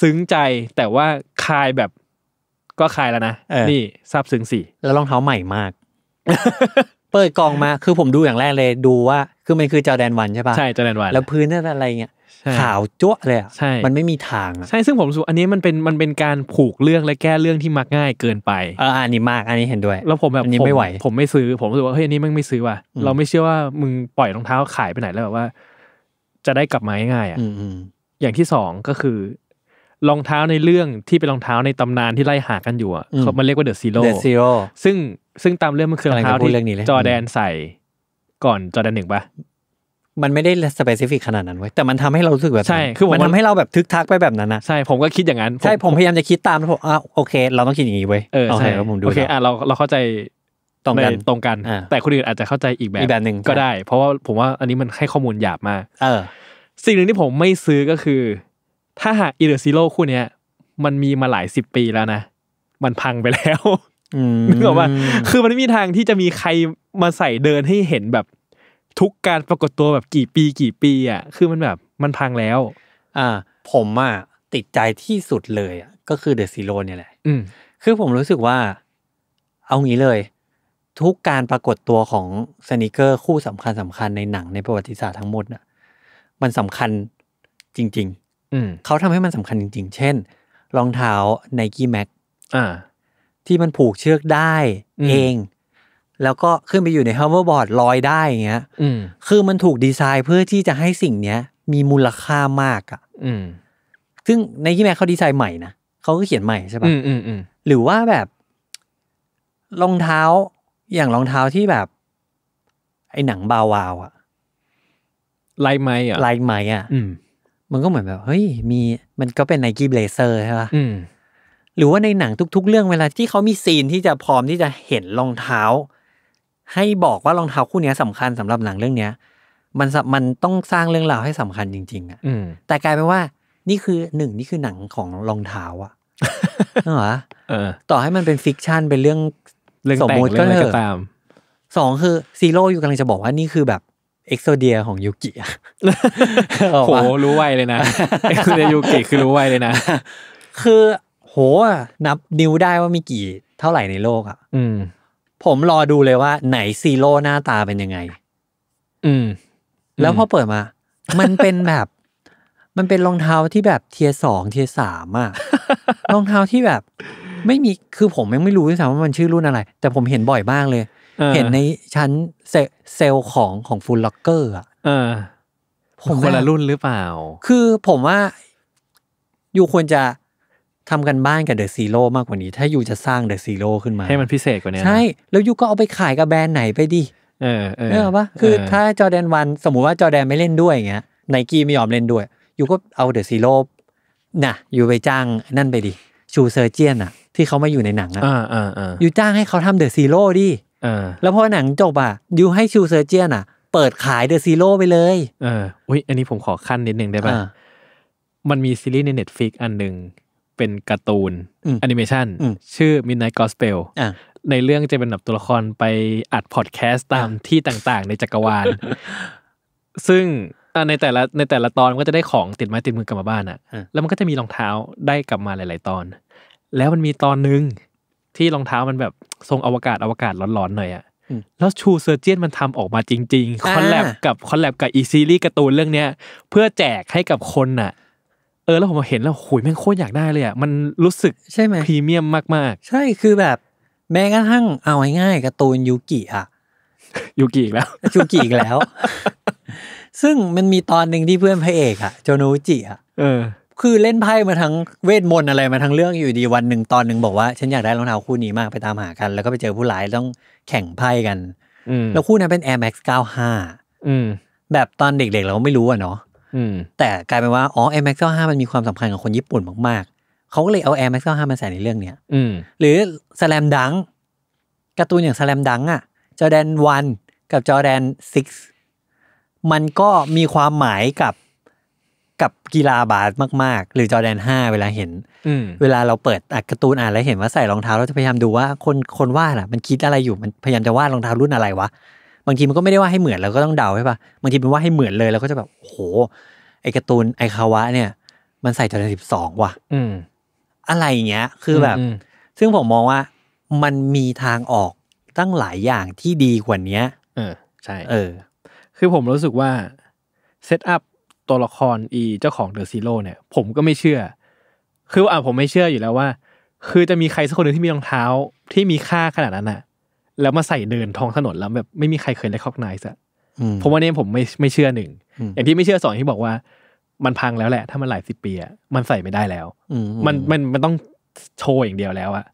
ซึ้งใจ แต่ว่าคลายแบบก็คลายแล้วนะ นี่ซาบซึ้งสิแล้วรองเท้าใหม่มาก เปิดกองมา คือผมดูอย่างแรกเลยดูว่าคือมันคือจอแดนวันใช่ปะใช่จอแดนวันแล้วพื้นนั่นอะไรเงี้ยขาวจ้วเลยอ่ะใช่มันไม่มีทางใช่ซึ่งผมสูอันนี้มันเป็นมันเป็นการผูกเรื่องและแก้เรื่องที่มักง่ายเกินไปเอออันนี้มากอันนี้เห็นด้วย แล้วผมแบบนี้ไม่ไหว ผมไม่ซื้อผมรู้สึกว่าเฮ้ยอันนี้มึงไม่ซื้อว่ะเราไม่เชื่อว่ามึงปล่อยรองเท้าขายไปไหนแล้วแบบว่า จะได้กลับมาง่ายอ่ะอย่างที่สองก็คือรองเท้าในเรื่องที่เป็นรองเท้าในตำนานที่ไล่หากันอยู่อ่ะเขามันเรียกว่าเดอะซีโร่เดอะซีโร่ซึ่งซึ่งตามเรื่องมันคือรองเท้าที่จอแดนใส่ก่อนจอแดนหนึ่งปะมันไม่ได้สเปซิฟิกขนาดนั้นไว้แต่มันทำให้เรารู้สึกแบบใช่คือมันทำให้เราแบบทึกทักไปแบบนั้นนะใช่ ผมก็คิดอย่างนั้น ใช่ผมพยายามจะคิดตามแล้วผมอ่ะโอเค เราต้องคิดอย่างนี้ไว้เออใช่ผมดูโอเคอ่ะเราเราเข้าใจตรงกันตรงกัน แต่คนอื่นอาจจะเข้าใจอีกแบบอีกแบบหนึ่งก็ได้ เพราะว่าผมว่าอันนี้มันให้ข้อมูลหยาบมากเออสิ่งหนึ่งที่ผมไม่ซื้อก็คือ ถ้าหากอีเดอร์ซิโร่คู่เนี้ยมันมีมาหลายสิบปีแล้วนะมันพังไปแล้วนึกออกว่า คือมันไม่มีทางที่จะมีใครมาใส่เดินให้เห็นแบบทุกการปรากฏตัวแบบกี่ปีกี่ปีอ่ะ คือมันแบบมันพังแล้ว อ่า ผมอ่ะติดใจที่สุดเลยอ่ะก็คือเดอะซีโร่เนี่ยแหละ อืมคือผมรู้สึกว่า เอางี้เลย ทุกการปรากฏตัวของสนิเกอร์คู่สำคัญสำคัญในหนังในประวัติศาสตร์ทั้งหมดน่ะมันสำคัญจริง ๆ อืเขาทำให้มันสำคัญจริง ๆ เช่น รองเท้าไนกี้แม็กที่มันผูกเชือกได้เองแล้วก็ขึ้นไปอยู่ในเวอร์บอร์ดลอยได้อย่างเงี้ยคือมันถูกดีไซน์เพื่อที่จะให้สิ่งเนี้ย มีมูลค่ามากอะ่ะซึ่งในที่แม้เขาดีไซน์ใหม่นะเขาก็เขียนใหม่ใช่ปะ่ะหรือว่าแบบรองเท้าอย่างรองเท้าที่แบบ ไอ้หนังบาวาวอะลายไม้อะลายไม้อะมันก็เหมือนแบบเฮ้ยมี มันก็เป็นไนกี้เบลเซอร์ใช่ปะ่ะหรือว่าในหนังทุกๆเรื่องเวลาที่เขามีซีนที่จะพร้อมที่จะเห็นรองเท้าให้บอกว่ารองเท้าคู่นี้สำคัญสำหรับหนังเรื่องเนี้ย มันมันต้องสร้างเรื่องราวให้สำคัญจริง ๆอ่ะแต่กลายเป็นว่านี่คือหนึ่ง นี่คือหนังของรองเท้าอ่ะเหรอต่อให้มันเป็นฟิกชันเป็นเรื่องสมมติก็เถอะสองคือซีโร่อยู่กำลังจะบอกว่านี่คือแบบเอ็กโซเดียของยูกิโห รู้ไวเลยนะเอ็กโซเดียยูกิคือรู้ไวเลยนะ คือโหนับนิ้วได้ว่ามีกี่เท่าไหร่ในโลกอ่ะอืมผมรอดูเลยว่า ไหนซีโร่หน้าตาเป็นยังไง อืม แล้วพอเปิดมา มันเป็นแบบ มันเป็นรองเท้าที่แบบเทียสอง เทียสามอะรองเท้าที่แบบ ไม่มี คือผมยังไม่รู้ด้วยซ้ำว่ามันชื่อรุ่นอะไร แต่ผมเห็นบ่อยมากเลย เห็นในชั้นเซลล์ของ ของฟูลล็อกเกอร์อะผมคนละรุ่นหรือเปล่า คือผมว่า อยู่ควรจะทำกันบ้านกับเดอะซีโร่มากกว่านี้ ถ้ายูจะสร้างเดอะซีโร่ขึ้นมา ให้มันพิเศษกว่านี้ใช่ แล้วยูก็เอาไปขายกับแบรนด์ไหนไปดิเออเออปะคือถ้าจอแดนวันสมมุติว่าจอแดนไม่เล่นด้วยอย่างเงี้ยไนกี้ไม่ยอมเล่นด้วยยูก็เอาเดอะซีโร่น่ะยูไปจ้างนั่นไปดิ ชูเซอร์เจียนอะที่เขามาอยู่ในหนังอะอยูจ้างให้เขาทำเดอะซีโร่ดิแล้วพอหนังจบอะยูให้ชูเซอร์เจียนอะเปิดขายเดอะซีโร่ไปเลย เอออุ้ยอันนี้ผมขอขั้นนิดนึงได้ป่ะมันมีซีรีส์ในเน็ตฟิกอันหนึ่งเป็นการ์ตูนแอนิเมชันชื่อ Midnight Gospel ในเรื่องจะเป็นแบบตัวละครไปอัดพอดแคสต์ตามที่ต่างๆ ในจักรวาล ซึ่งในแต่ละในแต่ละตอนก็จะได้ของติดไม้ติดมือกลับมาบ้านอ่ะแล้วมันก็จะมีรองเท้าได้กลับมาหลาย ๆ ตอน แล้วมันมีตอนหนึ่งที่รองเท้ามันแบบทรงอวกาศอวกาศร้อน ๆ หน่อยอ่ะแล้วชูเซอร์เจียนมันทำออกมาจริง ๆ คอนแลบกับคอนแลบกับอีซีรีส์การ์ตูนเรื่องเนี้ยเพื่อแจกให้กับคนอ่ะเออแล้วผมเห็นแล้วหุยแม่งโคตรอยากได้เลยอ่ะ มันรู้สึกใช่ไหมพรีเมียมมาก ๆ ใช่คือแบบแม้กระทั่งเอาง่ายๆการ์ตูนยูกิอ่ะยูกิอีกแล้วยูกิอีกแล้ว ซึ่งมันมีตอนหนึ่งที่เพื่อนพระเอกอ่ะโจโนจิอ่ะเออ คือเล่นไพ่มาทั้งเวทมนต์อะไรมาทั้งเรื่องอยู่ดีวันหนึ่งตอนหนึ่งบอกว่า ฉันอยากได้รองเท้าคู่นี้มากไปตามหากันแล้วก็ไปเจอผู้ร้ายต้องแข่งไพ่กันแล้วคู่นั้นเป็น Air Max 95อืมแบบตอนเด็กๆเราไม่รู้อ่ะเนาะแต่กลายเป็นว่าอ๋อ Air Max 95มันมีความสำคัญกับคนญี่ปุ่นมากๆ เขาก็เลยเอา Air Max 95มาใส่ในเรื่องเนี้ยหรือส a ลมดังการ์ตูนอย่างส a ลมดังอ่ะจอแดนวันกับจอแดนซิกมันก็มีความหมายกับ กับกีฬาบาสมากๆ หรือจอแดนห้าเวลาเห็นเวลาเราเปิดอักการ์ตูนอ่านแล้วเห็นว่าใส่รองเท้าเราจะพยายามดูว่าคนคนวาดอ่ะมันคิดอะไรอยู่มันพยายามจะวาดรองเท้ารุ่นอะไรวะบางทีมันก็ไม่ได้ว่าให้เหมือนเราก็ต้องเดาใช่ปะบางทีเป็นว่าให้เหมือนเลยเราก็จะแบบโหไอการ์ตูน ไอคาวะเนี่ย มันใส่จอสิบสองว่ะอะไรอย่างเงี้ย คือแบบ ซึ่งผมมองว่ามันมีทางออกตั้งหลายอย่างที่ดีกว่านี้เออใช่ เออ คือผมรู้สึกว่า เซตอัพตัวละครอีเจ้าของเดอะซีโร่เนี่ย ผมก็ไม่เชื่อ คืออ่าผมไม่เชื่ออยู่แล้วว่า คือจะมีใครสักคนหนึ่งที่มีรองเท้าที่มีค่าขนาดนั้นอะแล้วมาใส่เดินท้องถนนแล้วแบบไม่มีใครเคยได้คอกนายอะผมว่าเนี่ยผมไม่ไม่เชื่อหนึ่งอย่างที่ไม่เชื่อสองที่บอกว่า มันพังแล้วแหละ ถ้ามันหลายสิบปีอะมันใส่ไม่ได้แล้วมันมันมันต้องโชว์อย่างเดียวแล้วอะ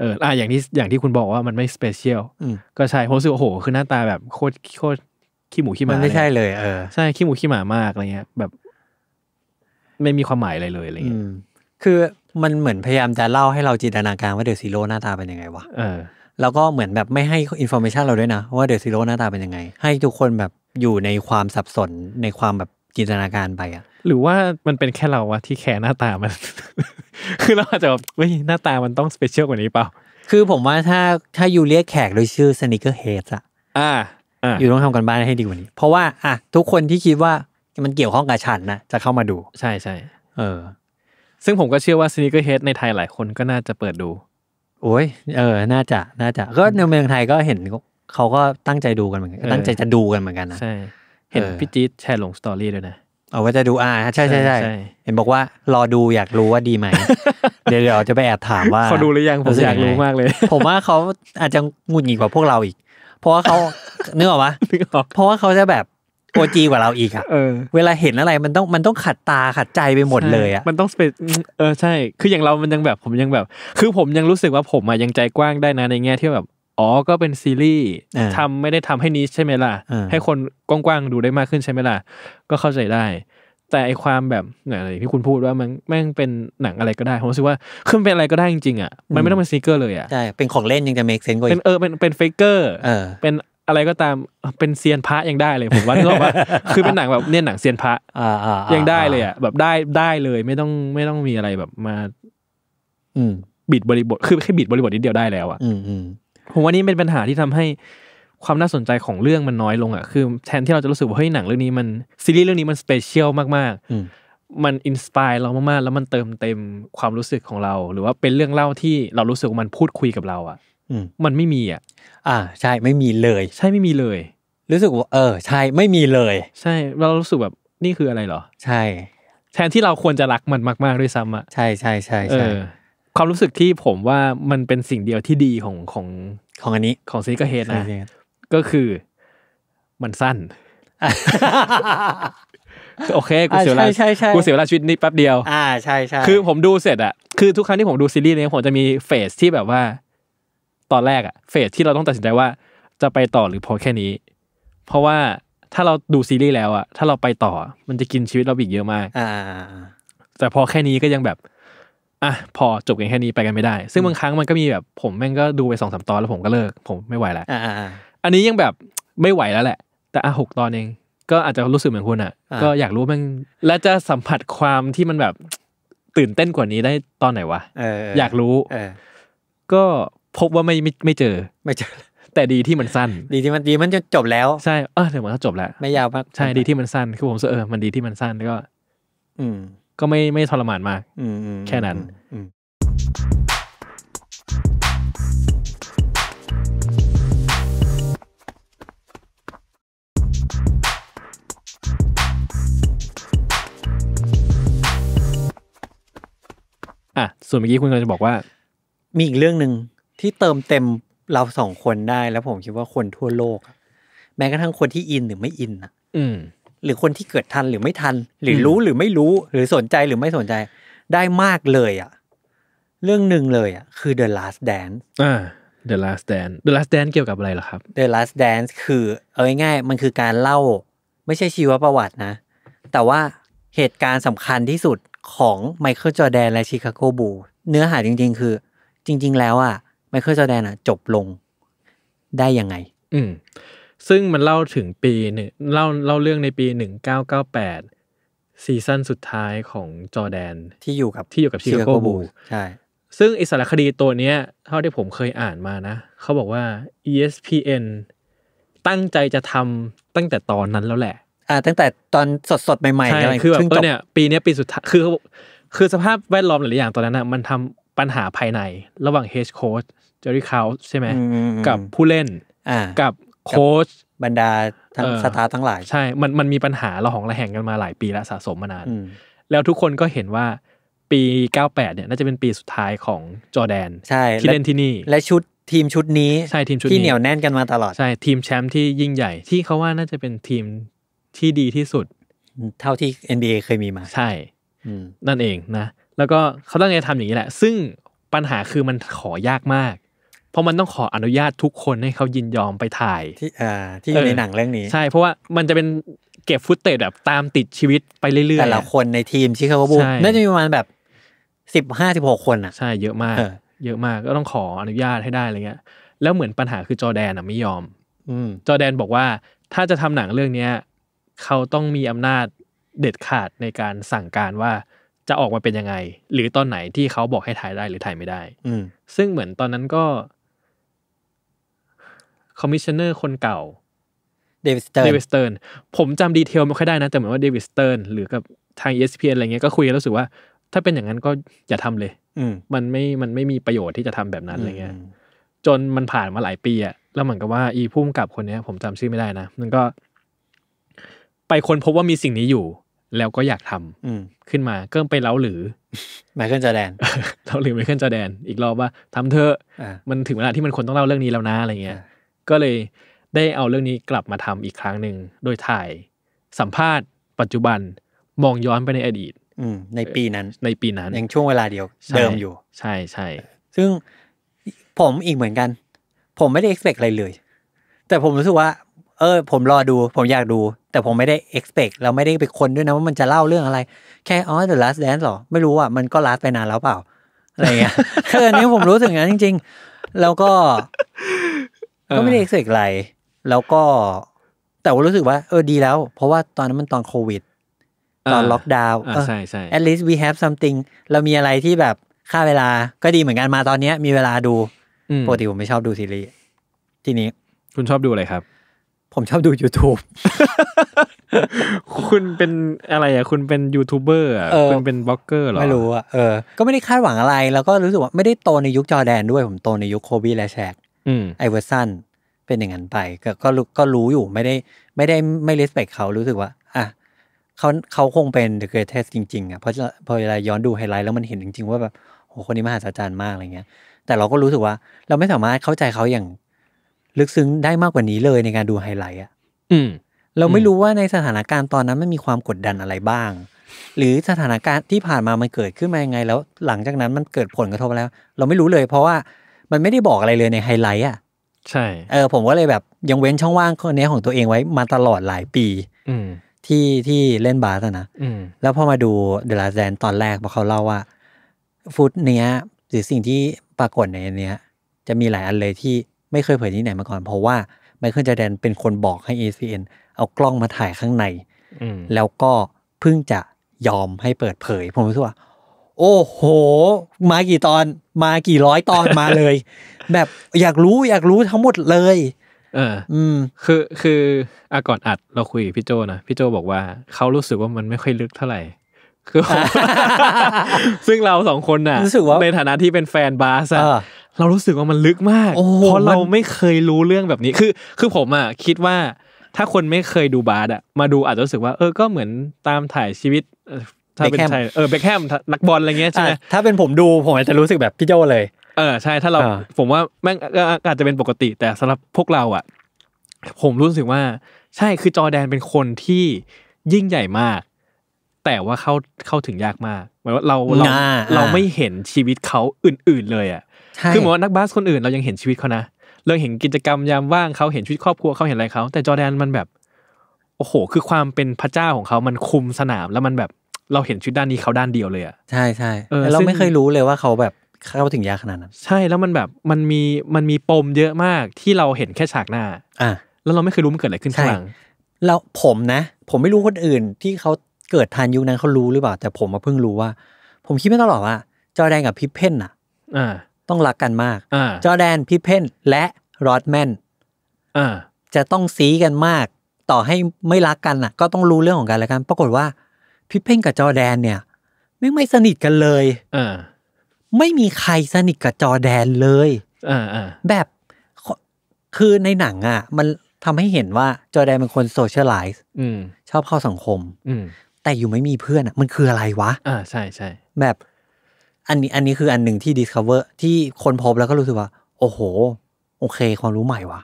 เอออ่ะอย่างที่อย่างที่คุณบอกว่ามันไม่สเปเชียลก็ใช่ผมรู้สึกโอ้โห คือหน้าตาแบบโคตรโคตรขี้หมูขี้หมามันไม่ใช่เลยเออใช่ ขี้หมูขี้หมามากอะไรเงี้ย แบบ ไม่มีความหมายอะไรเลยอะไรเงี้ยคือมันเหมือนพยายามจะเล่าให้เราจินตนาการว่าเดยวซีโร่หน้าตาเป็นยังไงวะเออแล้วก็เหมือนแบบไม่ให้อินโฟมชันเราด้วยนะ ว่าเดอะซีโร่หน้าตาเป็นยังไง ให้ทุกคนแบบอยู่ในความสับสนในความแบบจินตนาการไปอะหรือว่ามันเป็นแค่เราอะที่แคร์หน้าตามัน คือเราอาจจะแบบเฮ้ยหน้าตามันต้องสเปเชียลกว่านี้เปล่า คือผมว่าถ้าถ้าอยู่เรียกแขกโดยชื่อสนิเกอร์เฮดอะอ่า อยู่ต้องทำกันบ้านให้ดีกว่านี้ เพราะว่าอ่ะทุกคนที่คิดว่ามันเกี่ยวข้องกับฉันนะจะเข้ามาดู ใช่ใช่เออ ซึ่งผมก็เชื่อว่าสนิเกอร์เฮดในไทยหลายคนก็น่าจะเปิดดูโอ้ยเออน่าจะ น่าจะก็ในเมืองไทยก็เห็นเขาก็ตั้งใจดูกันเหมือนกันตั้งใจจะดูกันเหมือนกันนะใช่เห็นพี่จี๊ดแชร์ลงสตอรี่ด้วยนะเอาว่าจะดูอ่าใช่ใช่ใช่เห็นบอกว่ารอดูอยากรู้ว่าดีไหมเดี๋ยวเดี๋ยวจะไปแอบถามว่าเขาดูหรือยังผมอยากรู้มากเลย ผมว่าเขาอาจจะงุนหงิดกว่าพวกเราอีก เพราะว่าเขาเนื้อออกปะเพราะว่าเขาจะแบบโอจีกว่าเราอีกอะเวลาเห็นอะไรมันต้องมันต้องขัดตาขัดใจไปหมดเลยอะมันต้องเป็นเออใช่ คืออย่างเรา มันยังแบบผมยังแบบ คือผมยังรู้สึกว่าผมอะยังใจกว้างได้นะในแง่ที่แบบ อ๋อก็เป็นซีรีส์ทำไม่ได้ทำให้นิชใช่ไหมล่ะ ให้คนกว้างๆดูได้มากขึ้นใช่ไหมล่ะ ก็เข้าใจได้ แต่ไอความแบบอะไรที่คุณพูดว่ามันแม่งเป็นหนังอะไรก็ได้ ผมรู้สึกว่าขึ้นเป็นอะไรก็ได้จริงๆอ่ะ มันไม่ต้องเป็นซีเกอร์เลยอ่ะใช่ เป็นของเล่นยังจะเมคเซนต์กว่าเป็นเออเป็นเป็นเฟกเกอร์ เออ เป็นอะไรก็ตามเป็นเซียนพระยังได้เลย ผมว่านึกว่าคือเป็นหนังแบบเนี่ยหนังเซียนพระยังได้เลยอ่ะแบบได้ได้เลยไม่ต้องไม่ต้องมีอะไรแบบมา อืบิดบริบท คือแค่บิดบริบทนิดเดียวได้แล้วอ่ะผมว่านี่เป็นปัญหาที่ทำให้ความน่าสนใจของเรื่องมันน้อยลงอ่ะคือแทนที่เราจะรู้สึกว่าเฮ้ยหนังเรื่องนี้มันซีรีส์เรื่องนี้มันสเปเชียลมากๆมันอินสปายเรามากๆแล้วมันเติมเต็มความรู้สึกของเรา หรือว่าเป็นเรื่องเล่าที่เรารู้สึกมันพูดคุยกับเราอ่ะมันไม่มีอ่ะอ่าใช่ไม่มีเลย ใช่ไม่มีเลย รู้สึกว่าเออใช่ไม่มีเลย ใช่เรารู้สึกแบบนี่คืออะไรหรอ ใช่ แทนที่เราควรจะรักมันมากๆด้วยซ้ำอ่ะใช่ใช่ใช่ใช่ความรู้สึกที่ผมว่ามันเป็นสิ่งเดียวที่ดีของของของอันนี้ของซีกเฮดนะก็คือ มันสั้นโอเคกูเสียเวลากูเสียเวลาชีวิตนี่แป๊บเดียว อ่าใช่ใช่คือผมดูเสร็จอะคือทุกครั้งที่ผมดูซีรีส์เนี้ยผมจะมีเฟสที่แบบว่าตอนแรกอะเฟสที่เราต้องตัดสินใจว่า จะไปต่อหรือพอแค่นี้ เพราะว่าถ้าเราดูซีรีส์แล้วอะถ้าเราไปต่อมันจะกินชีวิตเราอีกเยอะมากแต่พอแค่นี้ก็ยังแบบ อ่ะ พอจบกันแค่นี้ไปกันไม่ได้ ซึ่งบางครั้งมันก็มีแบบ ผมแม่งก็ดูไปสองสามตอนแล้วผมก็เลิก ผมไม่ไหวแล้วอันนี้ยังแบบไม่ไหวแล้วแหละ แต่อ่ะหกตอนเองก็อาจจะรู้สึกเหมือนคุณอ่ะ ก็อยากรู้แม่งและจะสัมผัสความที่มันแบบตื่นเต้นกว่านี้ได้ตอนไหนวะอยากรู้ก็พบว่าไม่ไม่เจอ ไม่เจอแต่ดีที่มันสั้น ดีที่มันดี มันจะจบแล้วใช่เออถึงมันก็จบแล้วไม่ยาวมากใช่ดีที่มันสั้น คือผมเออมันดีที่มันสั้นก็ อืม ก็ไม่ไม่ทรมานมากอืม แค่นั้นอ่ะส่วนเมื่อกี้คุณกำลังจะบอกว่า มีอีกเรื่องหนึ่งที่เติมเต็มเราสองคนได้แล้วผมคิดว่าคนทั่วโลก แม้กระทั่งคนที่อินหรือไม่อินนะหรือคนที่เกิดทันหรือไม่ทัน หรือรู้หรือไม่รู้หรือสนใจหรือไม่สนใจได้มากเลย อ่ะ เรื่องหนึ่งเลยอ่ะ คือ The Last Dance อ่า The Last Dance The Last Dance เกี่ยวกับอะไรล่ะครับ The Last Dance คือเอาง่ายๆมันคือการเล่า ไม่ใช่ชีวประวัตินะ แต่ว่าเหตุการณ์สำคัญที่สุดของไมเคิลจอแดนและชิคาโกบูเนื้อหาจริง ๆ คือ จริง ๆ แล้วอ่ะไมเคิลจอแดนอะจบลงได้ยังไง อืมซึ่งมันเล่าถึงปีหนึ่งเล่าเล่าเรื่องในปีหนึ่งเก้าเก้าแปดซีซั่นสุดท้ายของจอแดนที่อยู่กับที่อยู่กับชิคาโกบูใช่ซึ่งอิสระคดีตัวเนี้ยเท่าที่ผมเคยอ่านมานะเขาบอกว่า ESPN ตั้งใจจะทำตั้งแต่ตอนนั้นแล้วแหละ อ่า ตั้งแต่ตอนสดสดใหม่ๆใช่คือแบบเออเนี่ยปีนี้ปีสุดท้ายคือ คือสภาพแวดล้อมหลายอย่างตอนนั้นนะมันทำปัญหาภายในระหว่างเฮ d โค้ชเจอร์รี่คาวใช่ไหมกับผู้เล่นกับโค้ชบรรดาทั้งสตาร์ทั้งหลายใช่ มันมันมีปัญหาเราของระแหงกันมาหลายปีแล้วสะสมมานาน แล้วทุกคนก็เห็นว่าปี 98เนี่ย น่าจะเป็นปีสุดท้ายของจอแดนใช่ที่เล่นที่นี่ และชุดทีมชุดนี้ใช่ทีมชุดที่เหนียวแน่นกันมาตลอดใช่ ทีมแชมป์ที่ยิ่งใหญ่ที่เขาว่าน่าจะเป็นทีมที่ดีที่สุด เท่าที่ NBA เคยมีมาใช่นั่นเองนะ แล้วก็เขาตั้งใจทำอย่างนี้แหละ ซึ่งปัญหาคือมันขอยากมากเพราะมันต้องขออนุญาตทุกคนให้เขายินยอมไปถ่ายที่อ่าที่อยู่ในหนังเรื่องนี้ ใช่ เพราะว่ามันจะเป็นเก็บฟุตเตจแบบตามติดชีวิตไปเรื่อยๆแต่ละคนในทีมที่าขกบกน่าจะมีประมาณแบบสิบห้าสิบหกคนอ่ะใช่ เยอะมาก เยอะมากก็ต้องขออนุญาตให้ได้อะไรเงี้ย แล้วเหมือนปัญหาคือจอแดนอ่ะไม่ยอม อืจอแดนบอกว่าถ้าจะทำหนังเรื่องเนี้ยเขาต้องมีอำนาจเด็ดขาดในการสั่งการว่า จะออกมาเป็นยังไงหรือตอนไหนที่เขาบอกให้ถ่ายได้หรือถ่ายไม่ได้ อืซึ่งเหมือนตอนนั้นก็คอมมิชชเนอร์คนเก่าเดวิสเติร์นเดวิสเติร์นผมจำดีเทลไม่ค่อยได้นะ แต่เหมือนว่าเดวิดสเติร์นหรือกับทางเสพีเอะไรเงี้ยก็คุยแล้วรู้สึกว่า ถ้าเป็นอย่างนั้นก็อย่าทำเลยมันไม่มันไม่มีประโยชน์ที่จะทำแบบนั้นอะไรเงี้ย จนมันผ่านมาหลายปีอะแล้วเหมือนกับว่าอีพุ่มกับคนเนี้ย ผมจำชื่อไม่ได้นะ มันก็ ไปคนพบว่ามีสิ่งนี้อยู่ แล้วก็อยากทำ อืขึ้นมาก็ไปเล้าหรือไมเคิลจอแดนเล้าหรือไมเคิลจอแดนอีกรอบว่าทำเถอะมันถึงเวลาที่มันคนต้องเล่าเรื่องนี้แล้วนะ อะไรเงี้ยก็เลยได้เอาเรื่องนี้กลับมาทำอีกครั้งหนึ่งโดยถ่ายสัมภาษณ์ ปัจจุบัน มองย้อนไปในอดีตในปีนั้น ในปีนั้นยังช่วงเวลาเดียวเดิมอยู่ใช่ใช่ซึ่งผมอีกเหมือนกัน ผมไม่ได้กซ์เพคอะไรเลย แต่ผมรู้สึกว่า เออ ผมรอดู ผมอยากดู แต่ผมไม่ได้เอ็กซ์เราไม่ได้ไปคนด้วยนะ ว่ามันจะเล่าเรื่องอะไร แค่อ๋อ The Last Dance หรอไม่รู้อ่ะมันก็ลาสไปนานแล้วเปล่า อะไรเงี้ยคืออันนี้ผมรู้สึกอย่างนั้นจริง ๆ แล้วก็ก็ไม่ได้เอ็กเซกอะไร แล้วก็แต่ว่ารู้สึกว่า เออดีแล้ว เพราะว่าตอนนั้นมันตอนโควิด ตอนล็อกดาวน์ใช่ใช่ at least we have something เรามีอะไรที่แบบค่าเวลาก็ดีเหมือนกันมาตอนเนี้ย มีเวลาดูปกติผมไม่ชอบดูซีรีส์ทีนี้คุณชอบดูอะไรครับ ผมชอบดู YouTube คุณเป็นอะไรอ่ะ คุณเป็นยูทูบเบอร์อ่ะคุณเป็นบล็อกเกอร์หรอ ไม่รู้อ่ะ เออก็ไม่ได้คาดหวังอะไร แล้วก็รู้สึกว่าไม่ได้โตในยุคจอแดน ด้วยผมโตในยุคโคบีและแชกไอเวอร์ซันเป็นอย่างนั้นไป ก็ก็ก็รู้อยู่ไม่ได้ไม่ได้ไม่เลสเปคเขารู้สึกว่าอ่ะเขาเขาคงเป็นเดอะเกรเทสจริง ๆอ่ะเพราะพอเวลาย้อนดูไฮไลท์แล้วมันเห็นจริงๆว่าแบบโหคนนี้มหาศาลมากอะไรเงี้ย แต่เราก็รู้สึกว่า เราไม่สามารถเข้าใจเขาอย่าง ลึกซึ้งได้มากกว่านี้เลยในการดูไฮไลท์อ่ะอืม เราไม่รู้ว่าในสถานการณ์ตอนนั้นไม่มีความกดดันอะไรบ้าง หรือสถานการณ์ที่ผ่านมามันเกิดขึ้นมายังไงแล้วหลังจากนั้นมันเกิดผลกระทบแล้วเราไม่รู้เลย เพราะว่ามันไม่ได้บอกอะไรเลยในไฮไลท์อ่ะ ใช่ เออ ผมก็เลยแบบยังเว้นช่องว่างคนนี้ของตัวเองไว้มาตลอดหลายปี อืที่ที่เล่นบาสนะแล้วพอมาดูเดลาแดนตอนแรกพอเขาเล่าว่า ฟุตเนี้ยหรือสิ่งที่ปรากฏในเนี้ย จะมีหลายอันเลยที่ไม่เคยเผยที่ไหนมาก่อน เพราะว่าไมเคิลจแดนเป็นคนบอกให้ ACN เอากล้องมาถ่ายข้างในแล้วก็เพิ่งจะยอมให้เปิดเผยผมรู้สึกว่าโอ้โห มากี่ตอนมากี่ร้อยตอนมาเลย แบบอยากรู้อยากรู้ทั้งหมดเลย เอออืม คือคืออ่ะก่อนอัดเราคุยพี่โจนะพี่โจบอกว่าเขารู้สึกว่ามันไม่ค่อยลึกเท่าไหร่ คือ ซึ่งเราสองคนน่ะรู้สึกว่าในฐานะที่เป็นแฟนบาสอะเรารู้สึกว่ามันลึกมากเพราะเราไม่เคยรู้เรื่องแบบนี้ คือคือผมอ่ะคิดว่าถ้าคนไม่เคยดูบาสอะมาดูอาจจะรู้สึกว่า เออก็เหมือนตามถ่ายชีวิตถ้าเป็นใช่เออ เบคแฮมนักบอลอะไรเงี้ยใช่ไหมถ้าเป็นผมดูผมอาจจะรู้สึกแบบพี่โจเลย เออ ใช่ถ้าเราผมว่าแม่งอาจจะเป็นปกติ แต่สำหรับพวกเราอ่ะผมรู้สึกว่า ใช่คือจอแดนเป็นคนที่ยิ่งใหญ่มาก แต่ว่าเข้าเข้าถึงยากมากหมายว่าเราเราเราไม่เห็นชีวิตเขาอื่น ๆเลยอ่ะคือเหมือนนักบาสคนอื่น เรายังเห็นชีวิตเขานะเราเห็นกิจกรรมยามว่างเขาเห็นชีวิตครอบครัวเขาเห็นอะไรเขาแต่จอแดนมันแบบ โอ้โห คือความเป็นพระเจ้าของเขามันคุมสนามแล้วมันแบบเราเห็นชุดด้านนี้เขาด้านเดียวเลยอะใช่ใช่เราไม่เคยรู้เลยว่าเขาแบบเข้าถึงยากขนาดนั้น ใช่แล้วมันแบบมันมีมันมีปมเยอะมากที่เราเห็นแค่ฉากหน้าอ่ะแล้วเราไม่เคยรู้มันเกิดอะไรขึ้นข้างหลังเราผมนะ ผมไม่รู้คนอื่นที่เขาเกิดทันยุคนั้นเขารู้หรือเปล่า แต่ผมมาเพิ่งรู้ว่า ผมคิดไม่ตลอดว่าจอแดนกับพิพเพนอ่ะต้องรักกันมากจอแดนพิพเพนและรอดแมนจะต้องซีกันมาก ต่อให้ไม่รักกันอ่ะ ก็ต้องรู้เรื่องของกันและกัน ปรากฏว่าพี่เพ่งกับจอแดนเนี่ย ไม่ไม่สนิทกันเลยเออไม่มีใครสนิทกับจอแดนเลยเออแบบคือในหนังอ่ะมันทำให้เห็นว่าจอแดนเป็นคนโซเชียลไลซ์ชอบเข้าสังคม อืแต่อยู่ไม่มีเพื่อนอ่ะ มันคืออะไรวะอ่าใช่ใช่ แบบ อันนี้อันนี้คืออันหนึ่งที่ดิสคัฟเวอร์ที่คนพบแล้วก็รู้สึกว่า โอ้โห โอเค ความรู้ใหม่วะ่ะ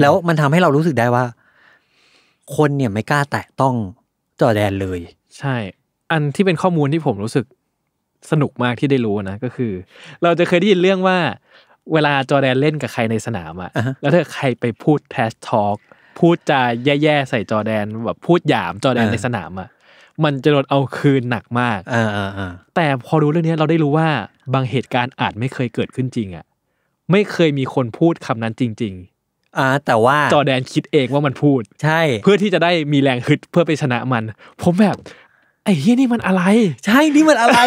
แล้วมันทำให้เรารู้สึกได้ว่า คนเนี่ยไม่กล้าแตะต้องจอแดนเลย ใช่ อันที่เป็นข้อมูลที่ผมรู้สึกสนุกมากที่ได้รู้นะก็คือ เราจะเคยได้ยินเรื่องว่า เวลาจอแดนเล่นกับใครในสนามอะ uh-huh. แล้วถ้าใครไปพูดแทสทอล์กพูดจาแย่ๆใส่จอแดนแบบพูดหยามจอแดน uh-huh. ในสนามอะมันจะโดนเอาคืนหนักมาก uh-huh. แต่พอรู้เรื่องนี้เราได้รู้ว่าบางเหตุการณ์อาจไม่เคยเกิดขึ้นจริงอะไม่เคยมีคนพูดคำนั้นจริงอ่าแต่ว่าจอแดนคิดเองว่ามันพูด ใช่ เพื่อที่จะได้มีแรงฮึดเพื่อไปชนะมัน ผมแบบ ไอ้เฮียนี่มันอะไร ใช่นี่มันอะไร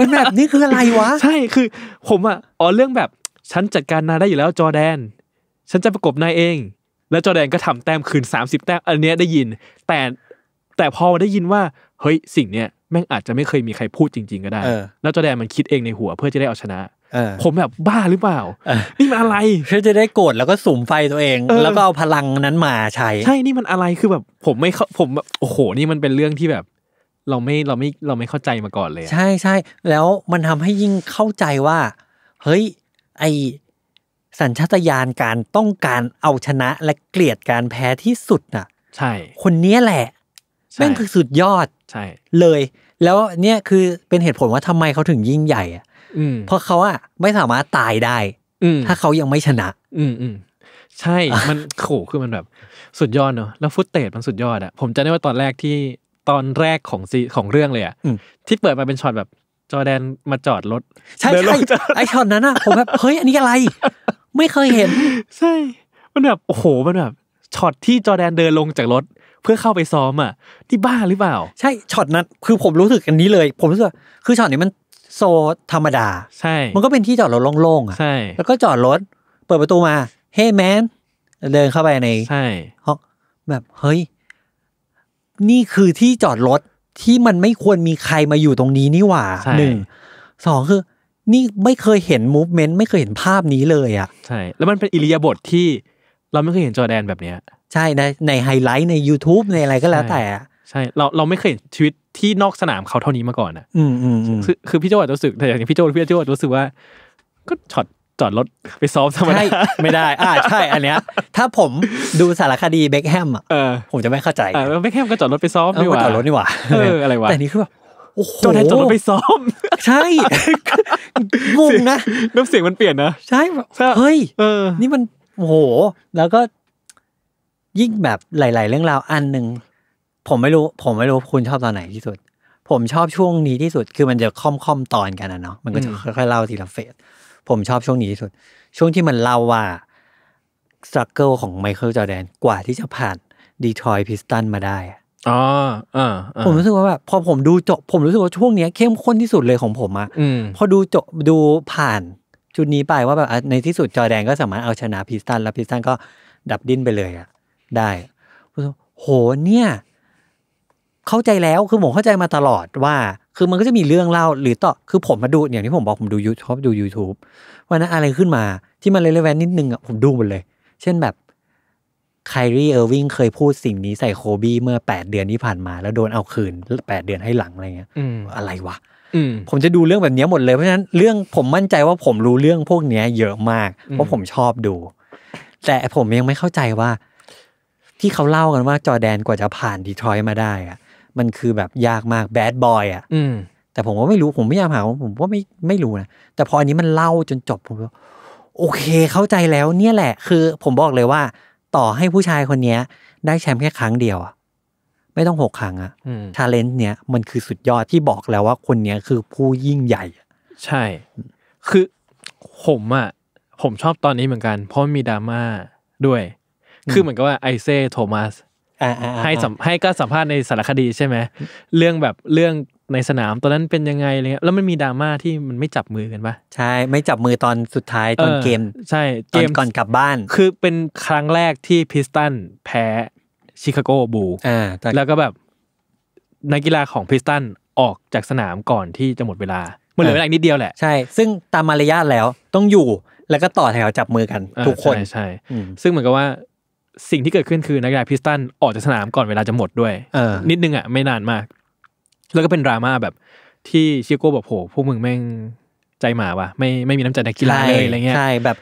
มันแบบนี่คืออะไรวะ ใช่คือผมอ่ะอ๋อเรื่องแบบฉันจัดการนายได้อยู่แล้วจอแดน ฉันจะประกบนายเอง แล้วจอแดนก็ทำแต้มคืน 30 แต้มอันเนี้ยได้ยิน แต่แต่พอได้ยินว่า เฮ้ยสิ่งเนี้ยแม่งอาจจะไม่เคยมีใครพูดจริงๆ ก็ได้แล้วจอแดนมันคิดเองในหัวเพื่อจะได้เอาชนะผมแบบบ้าหรือเปล่า นี่มันอะไร เขาจะได้โกรธแล้วก็สุ่มไฟตัวเองแล้วก็เอาพลังนั้นมาใช้ ใช่นี่มันอะไรคือแบบผมไม่เข้าผมแบบโอ้โหนี่มันเป็นเรื่องที่แบบ เราไม่เราไม่เราไม่เข้าใจมาก่อนเลย ใช่ใช่แล้วมันทำให้ยิ่งเข้าใจว่าเฮ้ยไอสัญชาตญาณการต้องการเอาชนะและเกลียดการแพ้ที่สุดน่ะ ใช่ คนนี้แหละแม่นคือสุดยอดใช่ เลย แล้วเนี่ยคือเป็นเหตุผลว่าทำไมเขาถึงยิ่งใหญ่อะเพราะเขาอะไม่สามารถตายได้ ถ้าเขายังไม่ชนะ อืมอืมใช่มันโขคือมันแบบสุดยอดเนอะแล้วฟุตเตจมันสุดยอดอะผมจะได้ว่าตอนแรกที่ตอนแรกของซีของเรื่องเลยอะที่เปิดมาเป็นช็อตแบบ จอแดนมาจอดรถใช่ใช่ไอช็อตนั้นอะผมแบบเฮ้ยอันนี้อะไร ไม่เคยเห็นใช่ มันแบบโอ้โหมันแบบช็อตที่จอแดนเดินลงจากรถเพื่อเข้าไปซ้อมอ่ะที่บ้าหรือเปล่าใช่ช็อตนั้นคือผมรู้สึกอันนี้เลยผมรู้สึกคือช็อตนี้มันโซธรรมดา ใช่ มันก็เป็นที่จอดรถโล่งๆอ่ะใช่แล้วก็จอดรถ เปิดประตูมา เฮ้ แมนเดินเข้าไปในใช่อแบบเฮ้ย นี่คือที่จอดรถ ที่มันไม่ควรมีใครมาอยู่ตรงนี้นี่หว่าหนึ่งสองคือนี่ไม่เคยเห็นมูฟเมนต์ไม่เคยเห็นภาพนี้เลยอ่ะใช่ แล้วมันเป็นอิริยาบถทที่เราไม่เคยเห็นจอแดนแบบเนี้ยใช่ในในไฮไลท์ใน YouTube ในอะไรก็แล้วแต่ใช่เราเราไม่เคยเห็นชีวิตที่นอกสนามเขาเท่านี้มาก่อนอ่ะคือคือพี่โจ้จะรู้สึก แต่อย่างพี่โจ้พี่โจ้รู้สึกว่า ก็ช็อตจอดรถไปซ้อมทำไมไม่ได้ อ่าใช่ อันเนี้ย ถ้าผมดูสารคดีเบคแฮมอ่ะผมจะไม่เข้าใจเบคแฮมก็จอดรถไปซ้อมนี่ว่าจอดรถนี่ว่าอะไรวะ แต่นี่คือแบบจอดให้จอดรถไปซ้อม ใช่งงนะน้ำเสียงมันเปลี่ยนนะใช่เฮ้ยนี่มันโอ้โห แล้วก็ ยิ่งแบบหลาย ๆ เรื่องราวอันหนึ่งผม ไม่รู้ผมไม่รู้คุณชอบตอนไหนที่สุด ผมชอบช่วงนี้ที่สุดคือมันจะค่อมค่อมตอนกันนะเนาะมันก็จะค่อยๆเล่าทีละเฟสผมชอบช่วงนี้ที่สุด ช่วงที่มันเล่าว่าสตรัคเกิลของไมเคิลจอแดนกว่าที่จะผ่านดีทรอยพิสตันมาได้อ๋อเออผมรู้สึกว่าแบบพอผมดูจบผมรู้สึกว่าช่วงเนี้ย เข้มข้นที่สุดเลยของผมอะพอดูจบดูผ่านจุดนี้ไปว่าแบบในที่สุดจอแดนก็สามารถเอาชนะพิสตัน แล้วพิสตันก็ดับดิ้นไปเลยอะได้โหเนี่ยเข้าใจแล้วคือผมเข้าใจมาตลอดว่า คือมันก็จะมีเรื่องเล่าหรือต่อคือผมมาดูอย่างที่ผมบอกผมดูยูทูบดูยูทูบวันนั้นอะไรขึ้นมา ที่มันเลเวนนิดนึงอ่ะผมดูหมดเลย เช่นแบบไคลีเออร์วิงเคยพูดสิ่งนี้ใส่โคบี้เมื่อแปดเดือนที่ผ่านมาแล้วโดนเอาคืนแปดเดือนให้หลังอะไรเงี้ยอะไรวะผมจะดูเรื่องแบบนี้หมดเลยเพราะฉะนั้นเรื่องผมมั่นใจว่าผมรู้เรื่องพวกนี้เยอะมากเพราะผมชอบดู แต่ผมยังไม่เข้าใจว่า ที่เขาเล่ากันว่าจอแดนกว่าจะผ่านดีทรอยต์มาได้อะมันคือแบบยากมากแบดบอยอ่ะแต่ผมก็ไม่รู้ผมไม่ยามหา ผมว่าไม่ไม่รู้นะแต่พออันนี้มันเล่าจนจบผมก็โอเค เข้าใจแล้วเนี่ยแหละคือผมบอกเลยว่า ต่อให้ผู้ชายคนเนี้ย ได้แชมป์แค่ครั้งเดียวอะไม่ต้องหกครั้งอะชาเลนจ์เนี้ยมันคือสุดยอดที่บอกแล้วว่าคนเนี้ยคือผู้ยิ่งใหญ่ใช่คือผมอ่ะผมชอบตอนนี้เหมือนกันเพราะมีดราม่าด้วย คือเหมือนกับว่าไอเซ่โทมัสให้สัมให้ก็สัมภาษณ์ในสารคดีใช่ไหมเรื่องแบบเรื่องในสนามตอนนั้นเป็นยังไงอะไรเงี้ยแล้วมันมีดราม่าที่มันไม่จับมือกันปะใช่ ไม่จับมือตอนสุดท้ายตอนเกมใช่เกมก่อนกลับบ้าน คือเป็นครั้งแรกที่พิสตันแพ้ชิคาโกบูอ่าแล้วก็แบบ นักกีฬาของพิสตันออกจากสนามก่อนที่จะหมดเวลามันเหลือเวลานิดเดียวแหละ ใช่ ซึ่งตามมารยาทแล้วต้องอยู่แล้วก็ต่อแถวจับมือกัน ทุกคนใช่ใช่ซึ่งเหมือนกับว่าสิ่งที่เกิดขึ้นคือ นักกีฬาพิสตันออกจากสนามก่อนเวลาจะหมดด้วยนิดนึงอ่ะไม่นานมาก แล้วก็เป็นดราม่าแบบที่ชิโก้บอกโห พวกมึงแม่งใจหมาว่ะไม่ไม่มีน้ำใจนักกีฬาเลยอะไรเงี้ยใช่แบบ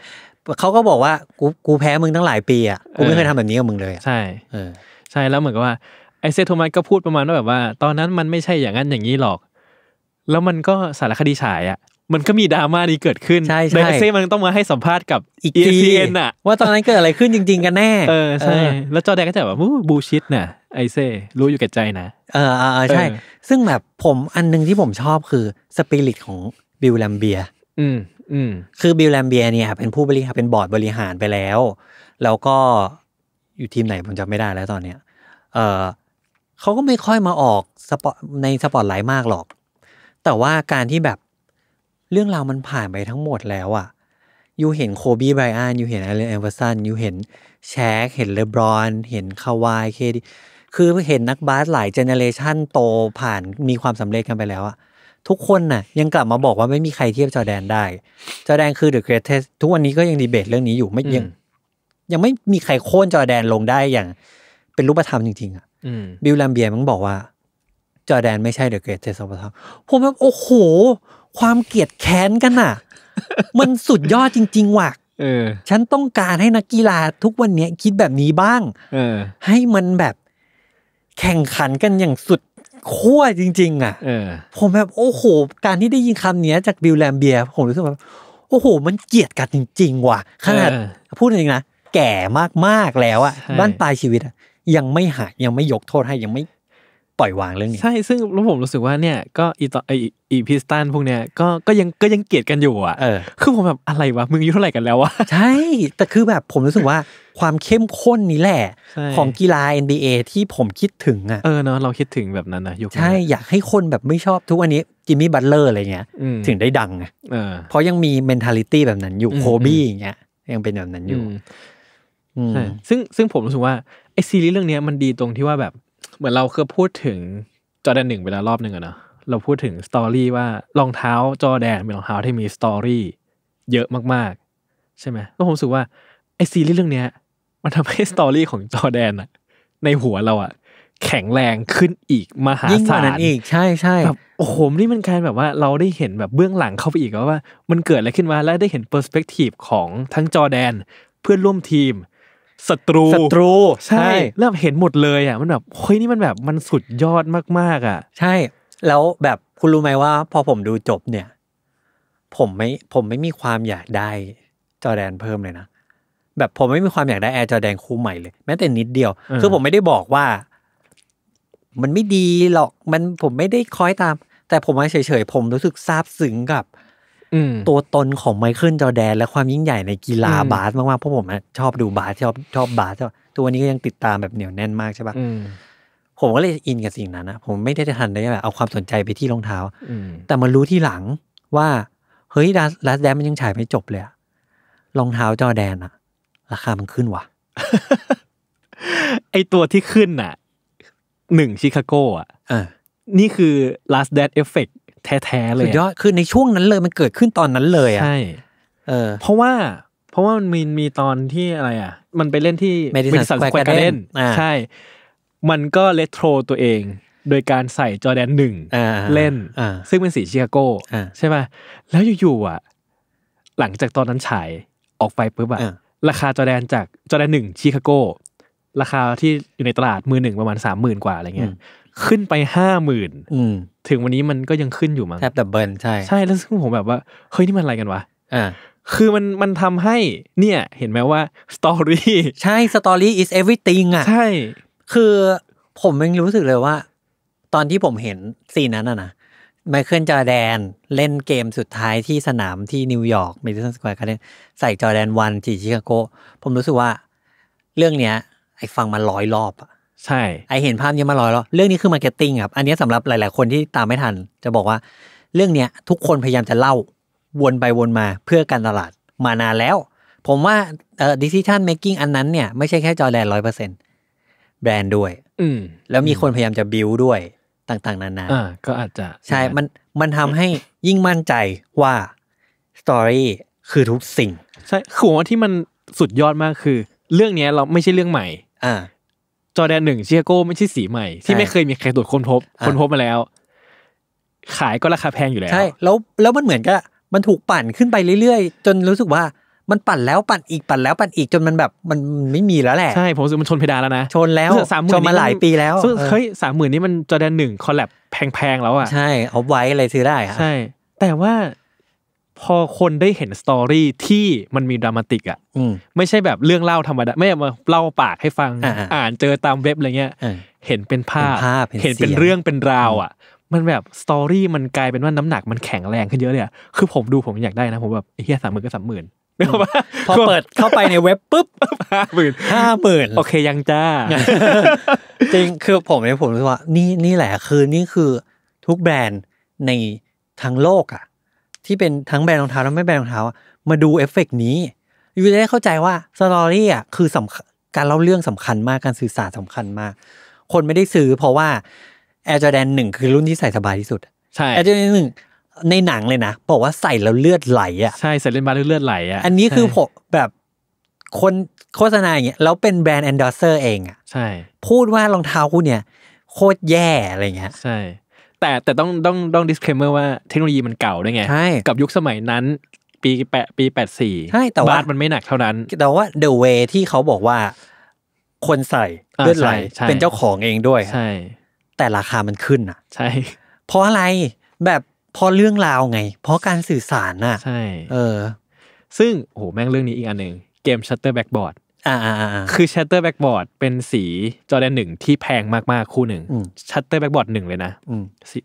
เขาก็บอกว่ากูกูแพ้มึงตั้งหลายปีอ่ะกูไม่เคยทำแบบนี้กับมึงเลย ใช่ใช่แล้วเหมือนกับว่าไอเซโทมัสก็พูดประมาณว่าแบบว่า ตอนนั้นมันไม่ใช่อย่างนั้นอย่างนี้หรอก แล้วมันก็สารคดีฉายอ่ะมันก็มีดราม่านี้เกิดขึ้นใช่ใช่เซ่ มันต้องมาให้สัมภาษณ์กับอีกทีเอ็นอะว่าตอนนั้นเกิดอะไรขึ้นจริงๆกันแน่ เออใช่ แล้วจอแดนก็จะแบบบูชิดน่ะ ไอเซ่รู้อยู่แก่ใจนะเออเออใช่ ซึ่งแบบผมอันนึงที่ผมชอบคือสปิริตของบิลแลมเบียอืมอืม คือบิลแลมเบียเนี่ยเป็นผู้บริหาร เป็นบอร์ดบริหารไปแล้ว แล้วก็อยู่ทีมไหนผมจำไม่ได้แล้วตอนเนี้ยเออเขาก็ไม่ค่อยมาออกสปอในสปอตไลท์มากหรอก แต่ว่าการที่แบบเรื่องราวมันผ่านไปทั้งหมดแล้วอะยูเห็นโคบีไบรอันยูเห็นอเลนแอเวอร์สันยูเห็นแชคเห็นเลบรอน เห็นคาวายเคดี คือเห็นนักบาสหลายเจเนเรชันโตผ่านมีความสำเร็จกันไปแล้วอะทุกคนน่ะ ยังกลับมาบอกว่าไม่มีใครเทียบจอแดนได้ จอแดนคือเดอะเกรทเทสทุกวันนี้ก็ยังดีเบตเรื่องนี้อยู่ไม่ยัง ยังไม่มีใครโค่นจอแดนลงได้อย่างเป็นรูปธรรมจริงๆอ่ะบิลลมเบียมันบอกว่า จอแดนไม่ใช่เดอะเกรทเทสออฟทอมผมแบบโอ้โหความเกลียดแค้นกันอ่ะ มันสุดยอดจริงๆว่ะเออฉันต้องการให้นักกีฬาทุกวันเนี้ย คิดแบบนี้บ้างเออให้มันแบบแข่งขันกันอย่างสุดขั้วจริงๆอ่ะออผมแบบโอ้โหการที่ได้ยินคำเนี้ย จากบิลแลมเบีย ผมรู้สึกแบบโอ้โห มันเกลียดกันจริงๆว่ะขนาดออพูดจริงนะแก่มากๆแล้วอ่ะบ้านปลายชีวิตอะยังไม่หายยังไม่ยกโทษให้ยังไม่ปล่อยวางเรื่องนี้ ใช่ ซึ่งแล้วผมรู้สึกว่าเนี่ยก็อีตอไออีพิสตันพวกเนี้ยก็ก็ยังก็ยังเกลียดกันอยู่อ่ะเออ คือผมแบบอะไรวะ มึงอยู่เท่าไหร่กันแล้ววะใช่ แต่คือแบบผมรู้สึกว่า ความเข้มข้นนี้แหละ ของกีฬา NBA ที่ผมคิดถึงอ่ะเออเนาะเราคิดถึงแบบนั้นนะยุคใช่ อยากให้คนแบบไม่ชอบทุกวันนี้จิมมี่บัตเลอร์อะไรเงี้ยถึงได้ดังไงเพราะยังมีเมนเทลิตี้แบบนั้นอยู่โคบี้อย่างเงี้ย ยังเป็นแบบนั้นอยู่ซึ่งซึ่งผมรู้สึกว่าไอซีรีส์เรื่องนี้มันดีตรงที่ว่าแบบเหมือนเราเคยพูดถึงจอแดนหนึ่งไปแล้วรอบหนึ่งอะเนะเราพูดถึงสตอรี่ว่ารองเท้าจอแดนเป็นรองเท้าที่มีสตอรี่เยอะมาก ๆ ใช่ไหมก็ผมรู้สึกว่า ไอซีรีส์เรื่องเนี้ย มันทำให้สตอรี่ของจอแดนอะในหัวเราอะแข็งแรงขึ้นอีก มหาศาลอีกใช่ใช่แบบโอ้โหนี่มันการแบบว่าเราได้เห็นแบบเบื้องหลังเข้าไปอีกว่า มันเกิดอะไรขึ้นมาและได้เห็นเปอร์สเปกทีฟของทั้งจอแดนเพื่อนร่วมทีมศัตรูศัตรู ใช่ เริ่มเห็นหมดเลยอ่ะ มันแบบเฮ้ยนี่มันแบบ มันสุดยอดมากๆอ่ะ ใช่ แล้วแบบ คุณรู้ไหมว่า พอผมดูจบเนี่ย ผมไม่ ผมไม่มีความอยากได้จอแดนเพิ่มเลยนะ แบบผมไม่มีความอยากได้แอร์จอแดนคู่ใหม่เลย แม้แต่นิดเดียว คือผมไม่ได้บอกว่า มันไม่ดีหรอก มัน ผมไม่ได้คอยตาม แต่ผมเฉยๆ ผมรู้สึกซาบซึ้งกับตัวตนของไมเคิลจอแดน และความยิ่งใหญ่ในกีฬาบาสมาก ๆ เพราะผมชอบดูบาสชอบชอบบาสตัวนี้ก็ยังติดตามแบบเหนียวแน่นมากใช่ปะผมก็เลยอินกับสิ่งนั้นนะผมไม่ได้ทันได้แบบ เอาความสนใจไปที่รองเท้า แต่มารู้ที่หลังว่า เฮ้ยลัสแดนมันยังฉายไม่จบเลยรองเท้าจอแดนอะราคา มันขึ้นวะไอตัวที่ขึ้นอะหนึ่งชิคาโกอะนี่คือ last dead effect แท้ ๆ เลยสุดยอดคือในช่วงนั้นเลยมันเกิดขึ้นตอนนั้นเลยอ่ะใช่เออเพราะว่าเพราะว่ามันมีมีตอนที่อะไรอ่ะ มันไปเล่นที่เมดิสันสแควร์การ์เดนใช่ มันก็เลโทรตัวเอง โดยการใส่จอแดนหนึ่งเล่น ซึ่งเป็นสีชิคาโกใช่ป่ะ แล้วอยู่ๆอ่ะ หลังจากตอนนั้นฉายออกไปปุ๊บอ่ะ ราคาจอแดนจากจอแดนหนึ่งชิคาโก ราคาที่อยู่ในตลาดมือหนึ่งประมาณสามหมื่นกว่าอะไรเงี้ยขึ้นไปห้าหมื่นถึงวันนี้มันก็ยังขึ้นอยู่มั้งแทบแต่เบิร์นใช่ ใช่แล้วซึ่งผมแบบว่า เฮ้ย นี่มันอะไรกันวะอ่าคือมันมันทำให้เนี่ย เห็นไหมว่าสตอรี่ใช่สตอรี่ is everything อ่ะใช่คือผมยังรู้สึกเลยว่า ตอนที่ผมเห็นซีนนั้นอะนะไมเคิลจอแดน เล่นเกมสุดท้ายที่สนามที่นิวยอร์กมิดิสันสแควร์คาเดนใส่จอแดนวันที่ชิคาโกผมรู้สึกว่า เรื่องเนี้ย ไอ้ฟังมาร้อยรอบอะใช่ไอเห็นภาพนี้มาลอยแล้วเรื่องนี้คือมาร์เก็ตติ้งครับ อันนี้สำหรับหลายๆ คนที่ตามไม่ทันจะบอกว่า เรื่องเนี้ยทุกคนพยายามจะเล่าวนไปวนมาเพื่อการตลาดมานานแล้ว ผมว่าเอ่อดิสซิชันเมคกิ้งอันนั้นเนี่ยไม่ใช่แค่จอแดนร้อยเปอร์เซ็นต์แบรนด์ด้วย อืแล้วมีคนพยายามจะบิวด้วยต่าง ๆ นานาอ่า ก็อาจจะใช่มันมันทำให้ยิ่งมั่นใจว่าสตอรี่คือทุกสิ่งใช่ขัอวที่มันสุดยอดมากคือ เรื่องนี้เราไม่ใช่เรื่องใหม่อ่าจอแดนหนึ่งชิคาโก้ไม่ใช่สีใหม่ ที่ไม่เคยมีใครตรวจค้นพบค้นพบมาแล้ว ขายก็ราคาแพงอยู่แล้วใช่แล้ว แล้วมันเหมือนกับ มันถูกปั่นขึ้นไปเรื่อยๆ จนรู้สึกว่ามันปั่นแล้วปั่นอีกปั่นแล้ว ปั่นอีกจนมันแบบมันไม่มีแล้วแหละ ใช่ ผมรู้สึกมันชนเพดานแล้วนะชนแล้วสามหมื่นมาหลายปีแล้วเฮ้ยสามหมื่นนี่มันจอแดนหนึ่งคอลแลบแพงๆแล้วอ่ะใช่เอาไว้อะไรซื้อได้ใช่แต่ว่าพอคนได้เห็นสตอรี่ที่มันมีดรามาติกอ่ะไม่ใช่แบบเรื่องเล่าธรรมดาไม่มาเล่าปากให้ฟังอ่านเจอตามเว็บอะไรเงี้ยเห็นเป็นภาพเห็นเป็นเรื่องเป็นราวอ่ะ มันแบบสตอรี่มันกลายเป็นว่าน้ำหนักมันแข็งแรง ขึ้นเยอะเลยอ่ะคือผมดูผมอยากได้นะผมแบบเฮียสามหมื่นก็สามหมื่นพอเปิดเข้าไปในเว็บปุ๊บห้าหมื่นห้าหมื่นโอเคยังจ้าจริงคือผมเนี่ยผมรู้ว่า นี่นี่แหละคือนี่คือทุกแบรนด์ในทั้งโลกอ่ะที่เป็นทั้งแบรนด์รองเท้า และไม่แบรนด์รองเท้า มาดูเอฟเฟกนี้ยูจะได้เข้าใจว่าสตอรี่อ่ะคือสำการเล่าเรื่องสำคัญมากการสื่อสารสำคัญมาก คนไม่ได้ซื้อเพราะว่าแอร์จอแดนหนึ่งคือรุ่นที่ใส่สบายที่สุดใช่แอร์จอแดนหนึ่งในหนังเลยนะ บอกว่าใส่แล้วเลือดไหลอ่ะใช่ ใส่เล่นบาแล้วเลือดไหลอ่ะอันนี้คือผมแบบคนโฆษณาอย่างเงี้ยแล้วเป็นแบรนด์แอนดอร์เซอร์เองอ่ะใช่ พูดว่ารองเท้าคู่เนี้ยโคตรแย่อะไรเงี้ยใช่แต่แต่ต้องต้องต้อง disclaimer ว่าเทคโนโลยีมันเก่าด้วยไงใช่กับยุคสมัยนั้น ปีแปปีแปดสี่ใช่แต่ว่าบาทมันไม่หนักเท่านั้น แต่ว่า the way ที่เขาบอกว่า คนใส่เลือดไหลเป็นเจ้าของเองด้วยใช่แต่ราคามันขึ้นอ่ะ ใช่เพราะอะไรแบบเพราะเรื่องราวไงเพราะการสื่อสารน่ะใช่เออ ซึ่งโหแม่งเรื่องนี้อีกอันหนึ่งเกม Shutter Backboard อ่าคือชัตเตอร์แบ็กบอร์ดเป็นสีจอแดนหนึ่งที่แพงมาก ๆ คู่หนึ่งชัตเตอร์แบ็กบอร์ดหนึ่งเลยนะ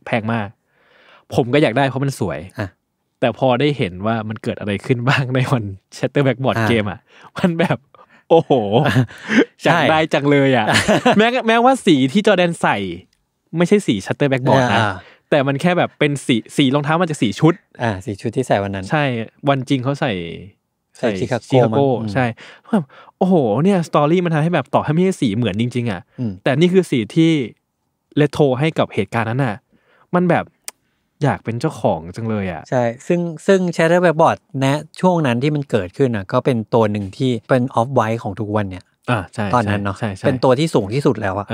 แพงมาก ผมก็อยากได้เพราะมันสวยแต่พอได้เห็นว่ามันเกิดอะไรขึ้นบ้างในวันชัตเตอร์แบ็กบอร์ดเกมอ่ะมันแบบ โอ้โหอยากได้จังเลยอ่ะ แม้แม้ว่าสีที่จอแดนใส่ ไม่ใช่สีชัตเตอร์แบ็กบอร์ดนะ แต่มันแค่แบบเป็นสีสีรองเท้ามันจะสีชุด อ่าสีชุดที่ใส่วันนั้น ใช่ วันจริงเขาใส่ใช่ชิคาโกโกใช่ราะโอ้โห เนี่ย สตอรี่มันทำให้แบบต่อ ให้ไม่ใช่สีเหมือนจริงๆอ่ะ แต่นี่คือสีที่ เลโทให้กับเหตุการณ์นั้นอ่ะ มันแบบอยากเป็นเจ้าของจังเลยอ่ะ ใช่ ซึ่ง ซึ่งแชร์เตอร์แบบอร์ดนะช่วงนั้นที่มันเกิดขึ้นอ่ะ ก็เป็นตัวหนึ่งที่เป็นออฟไวท์ของทุกวันเนี่ยอ่าใช่ ตอนนั้นเนาะ เป็นตัวที่สูงที่สุดแล้วอ่ะ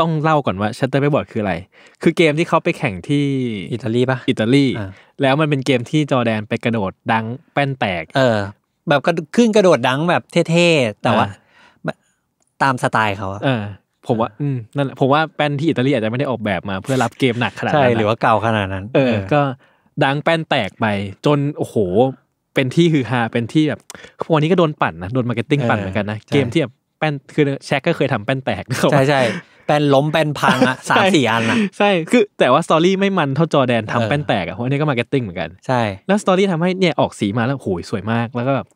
ต้องเล่าก่อนว่าชัตเตอร์เบ็บอร์ดคืออะไร คือเกมที่เขาไปแข่งที่อิตาลีปะอิตาลี แล้วมันเป็นเกมที่จอแดนไปกระโดดดังแป้นแตก เออ แบบขึ้นกระโดดดังแบบเท่ๆ แต่ว่า ตามสไตล์เขาเออผมว่า อืมนั่นแหละ ผมว่าแป้นที่อิตาลีอาจจะไม่ได้ออกแบบมา เพื่อรับเกมหนักขนาดนั้นใช่หรือว่าเก่าขนาดนั้น เออ ก็ดังแป้นแตกไปจนโอ้โห เป็นที่ฮือฮา เป็นที่แบบ วันนี้ก็โดนปั่นนะ โดนมาร์เก็ตติ้งปั่นเหมือนกันนะ เกมที่แบบแป้น คือแชกก็เคยทำแป้นแตกใช่ใช่แปนล้มแป้นพังอ่ะสามสี่อันอ่ะใช่คือ แต่ว่าสตอรี่ไม่มันเท่าจอแดนทำแป้นแตกอ่ะเพราะอันนี้ก็มาเก็ตติ้งเหมือนกันใช่แล้วสตอรี่ทำให้เนี่ยออกสีมาแล้วโหยสวยมากแล้วก็แบบ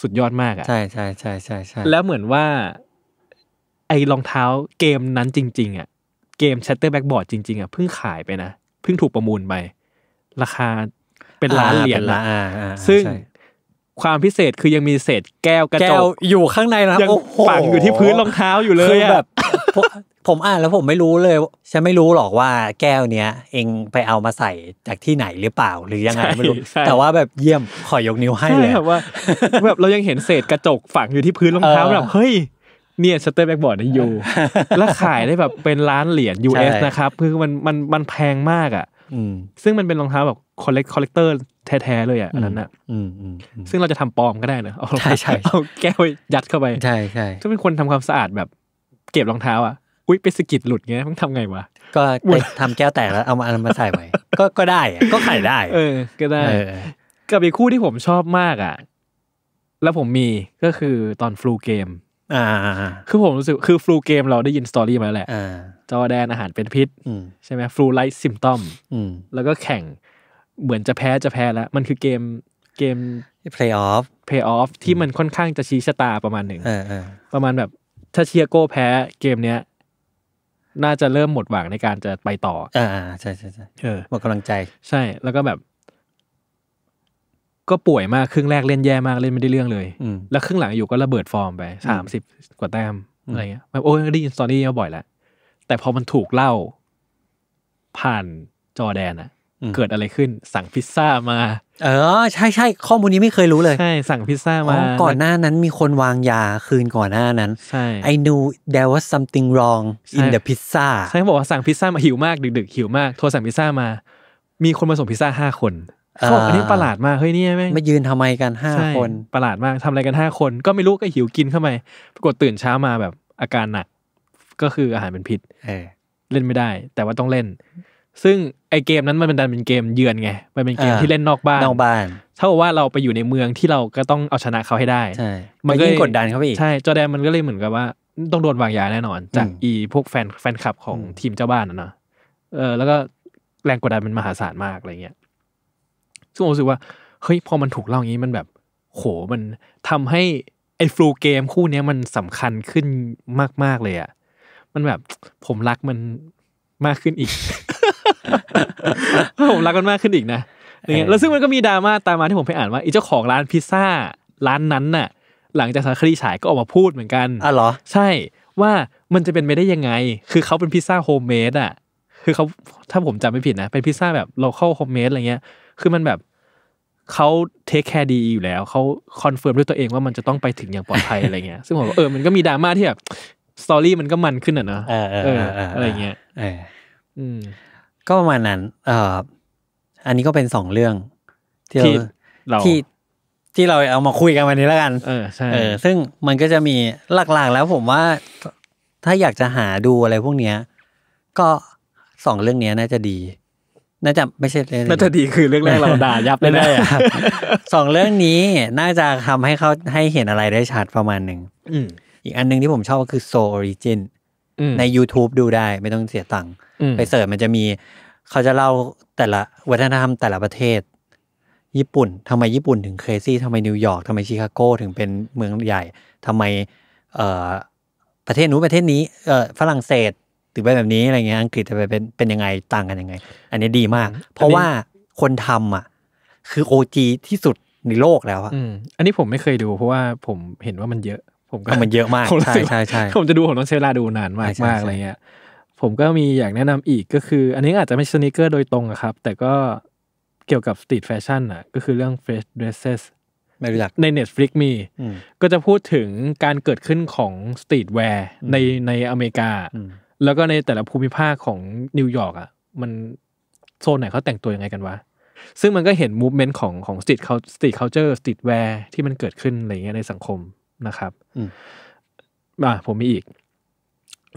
สุดยอดมากอ่ะใช่ใช่ใช่ใช่ใช่แล้วเหมือนว่า ไอ้รองเท้าเกมนั้นจริงๆอ่ะเกมชัตเตอร์แบ็กบอร์ดจริง ๆ อ่ะ เพิ่งขายไปนะ เพิ่งถูกประมูลไป ราคาเป็นล้านเหรียญละซึ่งความพิเศษคือยังมีเศษแก้วกระจกอยู่ข้างในนะยังฝังอยู่ที่พื้นรองเท้าอยู่เลยแบบผมอ่านแล้วผมไม่รู้เลยฉันไม่รู้หรอกว่าแก้วเนี้ยเองไปเอามาใส่จากที่ไหนหรือเปล่าหรือยังไงไม่รู้ แต่ว่าแบบเยี่ยมขอยกนิ้วให้เลยแบบว่าแบบเรายังเห็นเศษกระจกฝังอยู่ที่พื้นรองเท้าเแบบเฮ้ย เนี่ยสเตอร์แบ็กบอร์ดนอยู่แล้วขายได้แบบเป็นล้านเหรียญ US นะครับคือมันมันมันแพงมากอ่ะอซึ่งมันเป็นรองเท้าแบบคอลเลกคอลเลกเตอร์แท้ๆเลยอ่ะอันนั้นอ่ะซึ่งเราจะทำปลอมก็ได้เนอะเอาแก้วยัดเข้าไปใช่ใช่ซึเป็นคนทำความสะอาดแบบเก็บรองเท้าอ่ะ อุ้ยไปสกิดหลุดเงี้ยต้องทำไงวะ ก็ไปทำแก้วแตกแล้ว เอามาเอามาใส่ไว้ก็ก็ได้ ก็ขายได้ เออ ก็ได้ กับอีกคู่ที่ผมชอบมากอ่ะ แล้วผมมีก็คือตอนฟลูเกม อ่า คือผมรู้สึกคือฟลูเกมเราได้ยินสตอรี่มาแล้วแหละาจอแดนอาหารเป็นพิษใช่ไหมฟลูไลท์ซิมตอม แล้วก็แข่งเหมือนจะแพ้จะแพ้แล้วมันคือเกมเกมเพลย์ออฟเพย์ออฟที่มันค่อนข้างจะชี้ชะตาประมาณหนึ่งประมาณแบบถ้าเชียโก้แพ้เกมเนี้ย น่าจะเริ่มหมดหวังในการจะไปต่อ อ่าใช่ใช่ใช่เออหมดกำลังใจ ใช่แล้วก็แบบ ก็ป่วยมากครึ่งแรกเล่นแย่มากเล่นไม่ได้เรื่องเลย แล้วครึ่งหลังอยู่ก็ระเบิดฟอร์มไปสามสิบกว่าแต้ม อะไรเงี้ยแบบ โอ้ยได้ยินสตอรี่มาบ่อยแล้วแต่พอมันถูกเล่าผ่านจอแดนอะเกิดอะไรขึ้นสั่งพิซซ่ามาเออใช่ใช่ ข้อมูลนี้ไม่เคยรู้เลยใช่สั่งพิซซ่ามาก่อนหน้านั้นมีคนวางยาคืนก่อนหน้านั้นใช่ I knew there was something wrong in the pizza ใช่เขาบอกว่าสั่งพิซซ่ามาหิวมากดึกๆหิวมาก โทรสั่งพิซซ่ามา มีคนมาส่งพิซซ่าห้าคนเขาบอกอันนี้ประหลาดมากเฮ้ยนี่แม่งมายืนทำไมกันห้าคนประหลาดมากทำอะไรกันห้าคน ก็ไม่รู้ก็หิวกินเข้าไปปรากฏตื่นเช้ามาแบบอาการหนัก ก็คืออาหารเป็นพิษเล่นไม่ได้ แต่ว่าต้องเล่นซึ่งไอเกมนั้นมันเป็นดันเป็นเกมเยือนไงมันเป็นเกมที่เล่นนอกบ้าน นอกบ้าน เท่ากับว่าเราไปอยู่ในเมืองที่เราก็ต้องเอาชนะเขาให้ได้มันก็ยิ่งกดดันเขาไปอีกใช่จอแดนมันก็เลยเหมือนกับว่า ต้องโดนวางยาแน่นอน จากอีพวกแฟนแฟนคลับของทีมเจ้าบ้านนะเนาะเออแล้วก็แรงกดดันมันมหาศาลมากอะไรเงี้ยซึ่งผมรู้สึกว่าเฮ้ยพอมันถูกเล่าอย่างนี้มันแบบโหมันทำให้ไอ้ฟลูเกมคู่เนี้ยมันสำคัญขึ้นมากๆเลยอะ่ะ มันแบบผมรักมันมากขึ้นอีกผมรักกันมากขึ้นอีกนะเนี่ยแล้วซึ่งมันก็มีดราม่าตามมาที่ผมไปอ่านว่าอีเจ้าของร้านพิซซ่าร้านนั้นน่ะ หลังจากสารคดีฉายก็ออกมาพูดเหมือนกันอ๋อเหรอใช่ว่ามันจะเป็นไปได้ยังไง คือเขาเป็นพิซซ่าโฮมเมดอ่ะ คือเขาถ้าผมจำไม่ผิดนะเป็นพิซซ่าแบบโลเคอลโฮมเมดอะไรเงี้ย คือมันแบบเขาเทคแคร์ดีอยู่แล้วเขาคอนเฟิร์มด้วยตัวเองว่ามันจะต้องไปถึงอย่างปลอดภัยอะไรเงี้ย ซึ่งผมเออมันก็มีดราม่าที่แบบสตอรี่มันก็มันขึ้นอ่ะเนอะอะไรเงี้ยอืมก็ประมาณนั้น เอ่ออันนี้ก็เป็นสองเรื่อง ที่เราที่ที่เราเอามาคุยกันวันนี้แล้วกัน เออใช่ เออซึ่งมันก็จะมีหลักๆแล้วผมว่าถ้าอยากจะหาดูอะไรพวกเนี้ยก็สองเรื่องเนี้ยน่าจะดี น่าจะไม่ใช่เรื่องน่าจะดีคือเรื่องแรกเราด่ายับไปได้สองเรื่องนี้น่าจะทำให้เขาให้เห็นอะไรได้ชัดประมาณหนึ่งอีกอันหนึ่งที่ผมชอบก็คือ Soul Origin ใน YouTube ดูได้ ไม่ต้องเสียตังค์ไปเสิร์ชมันจะมีเขาจะเล่าแต่ละวัฒนธรรมแต่ละประเทศ ญี่ปุ่นทำไมญี่ปุ่นถึงเครซี่ทำไมนิวยอร์กทำไมชิคาโกถึงเป็นเมืองใหญ่ทำไมประเทศนู้นประเทศนี้เฝรั่งเศสถือไปแบบนี้ อะไรเงี้ยอังกฤษจะไปเป็นเป็นยังไง ต่างกันยังไง อันนี้ดีมาก เพราะว่าคนทำอ่ะคือโอจีที่สุดในโลกแล้วอ่ะอันนี้ผมไม่เคยดู เพราะว่าผมเห็นว่ามันเยอะผมก็มันเยอะมากใช่ใช่ใช่ผมจะดูผมต้องใช้เวลาดูนานมากมากอะไรเงี้ย ผมก็มีอย่างแนะนำอีกก็คือ อันนี้อาจจะไม่สนิเกอร์โดยตรงครับแต่ก็เกี่ยวกับสตรีทแฟชั่นอ่ะก็คือเรื่อง fresh dresses ไม่รู้จักใน Netflix มี ก็จะพูดถึงการเกิดขึ้นของสตรีทแวร์ในในอเมริกา แล้วก็ในแต่ละภูมิภาคของนิวยอร์กอ่ะมันโซนไหนเขาแต่งตัวยังไงกันวะ ซึ่งมันก็เห็นมูฟเมนต์ของของสตรีทเขาสตรีทเคาน์เตอร์สตรีทแวร์ที่มันเกิดขึ้นอะไรเงี้ยในสังคมนะครับอ่าผมมีอีก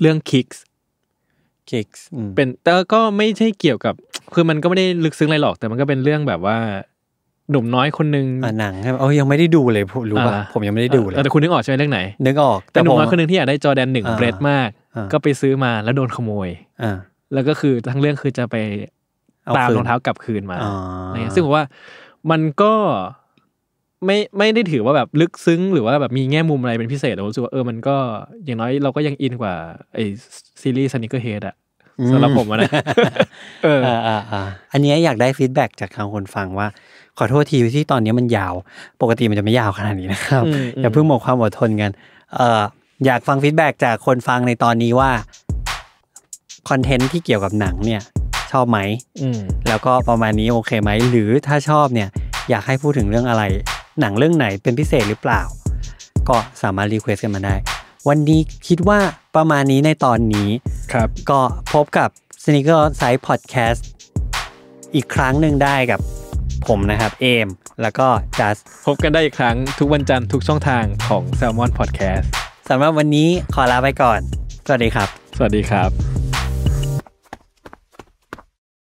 เรื่องคิกส์คิกส์เป็นแต่ก็ไม่ใช่เกี่ยวกับ คือมันก็ไม่ได้ลึกซึ้งอะไรหรอก แต่มันก็เป็นเรื่องแบบว่าหนุ่มน้อยคนนึงอ่าหนังครับเอ้ยังไม่ได้ดูเลยรู้ป่ะผมยังไม่ได้ดูเลย แต่คุณ นึกออกใช่ไหมเรื่องไหนนึกออก แต่หนุ่มน้อยคนนึงที่อยากได้จอแดนหนึ่งเบรดมากก็ไปซื้อมาแล้วโดนขโมยอ่าแล้วก็คือทั้งเรื่องคือจะไป ตามรองเท้ากลับคืนมาอะไรเงี้ยซึ่งผมว่ามันก็ไม่ไม่ได้ถือว่าแบบลึกซึ้ง หรือว่าแบบมีแง่มุมอะไรเป็นพิเศษผมรู้สึกว่าเออมัน ก็อย่างน้อยเราก็ยังอินกว่า ไอซีรีส์สนิเกอร์เฮดอะสำหรับผมนะ เอออ่าออันนี้อยากได้ฟีดแบ็จากทางคนฟังว่า ขอโทษทีที่ตอนนี้มันยาว ปกติมันจะไม่ยาวขนาดนี้นะครับ อย่าเพิ่งหมดความอดทนกัน เอออยากฟังฟีดแบ็จากคนฟังในตอนนี้ว่าคอนเทนต์ที่เกี่ยวกับหนังเนี่ย ชอบไหมแล้วก็ประมาณนี้โอเคไหมหรือถ้าชอบเนี่ย อยากให้พูดถึงเรื่องอะไรหนังเรื่องไหนเป็นพิเศษหรือเปล่า ก็สามารถรีเควสกันมาได้ วันนี้คิดว่าประมาณนี้ในตอนนี้ครับ ก็พบกับ s n e a k e r s i d e Podcast อีกครั้งหนึ่งได้กับผมนะครับเอมแล้วก็จัสพบกันได้อีกครั้งทุกวันจันทร์ทุกช่องทางของ s ซ l m o n Podcast สำหรับวันนี้ขอลาไปก่อน สวัสดีครับ สวัสดีครับ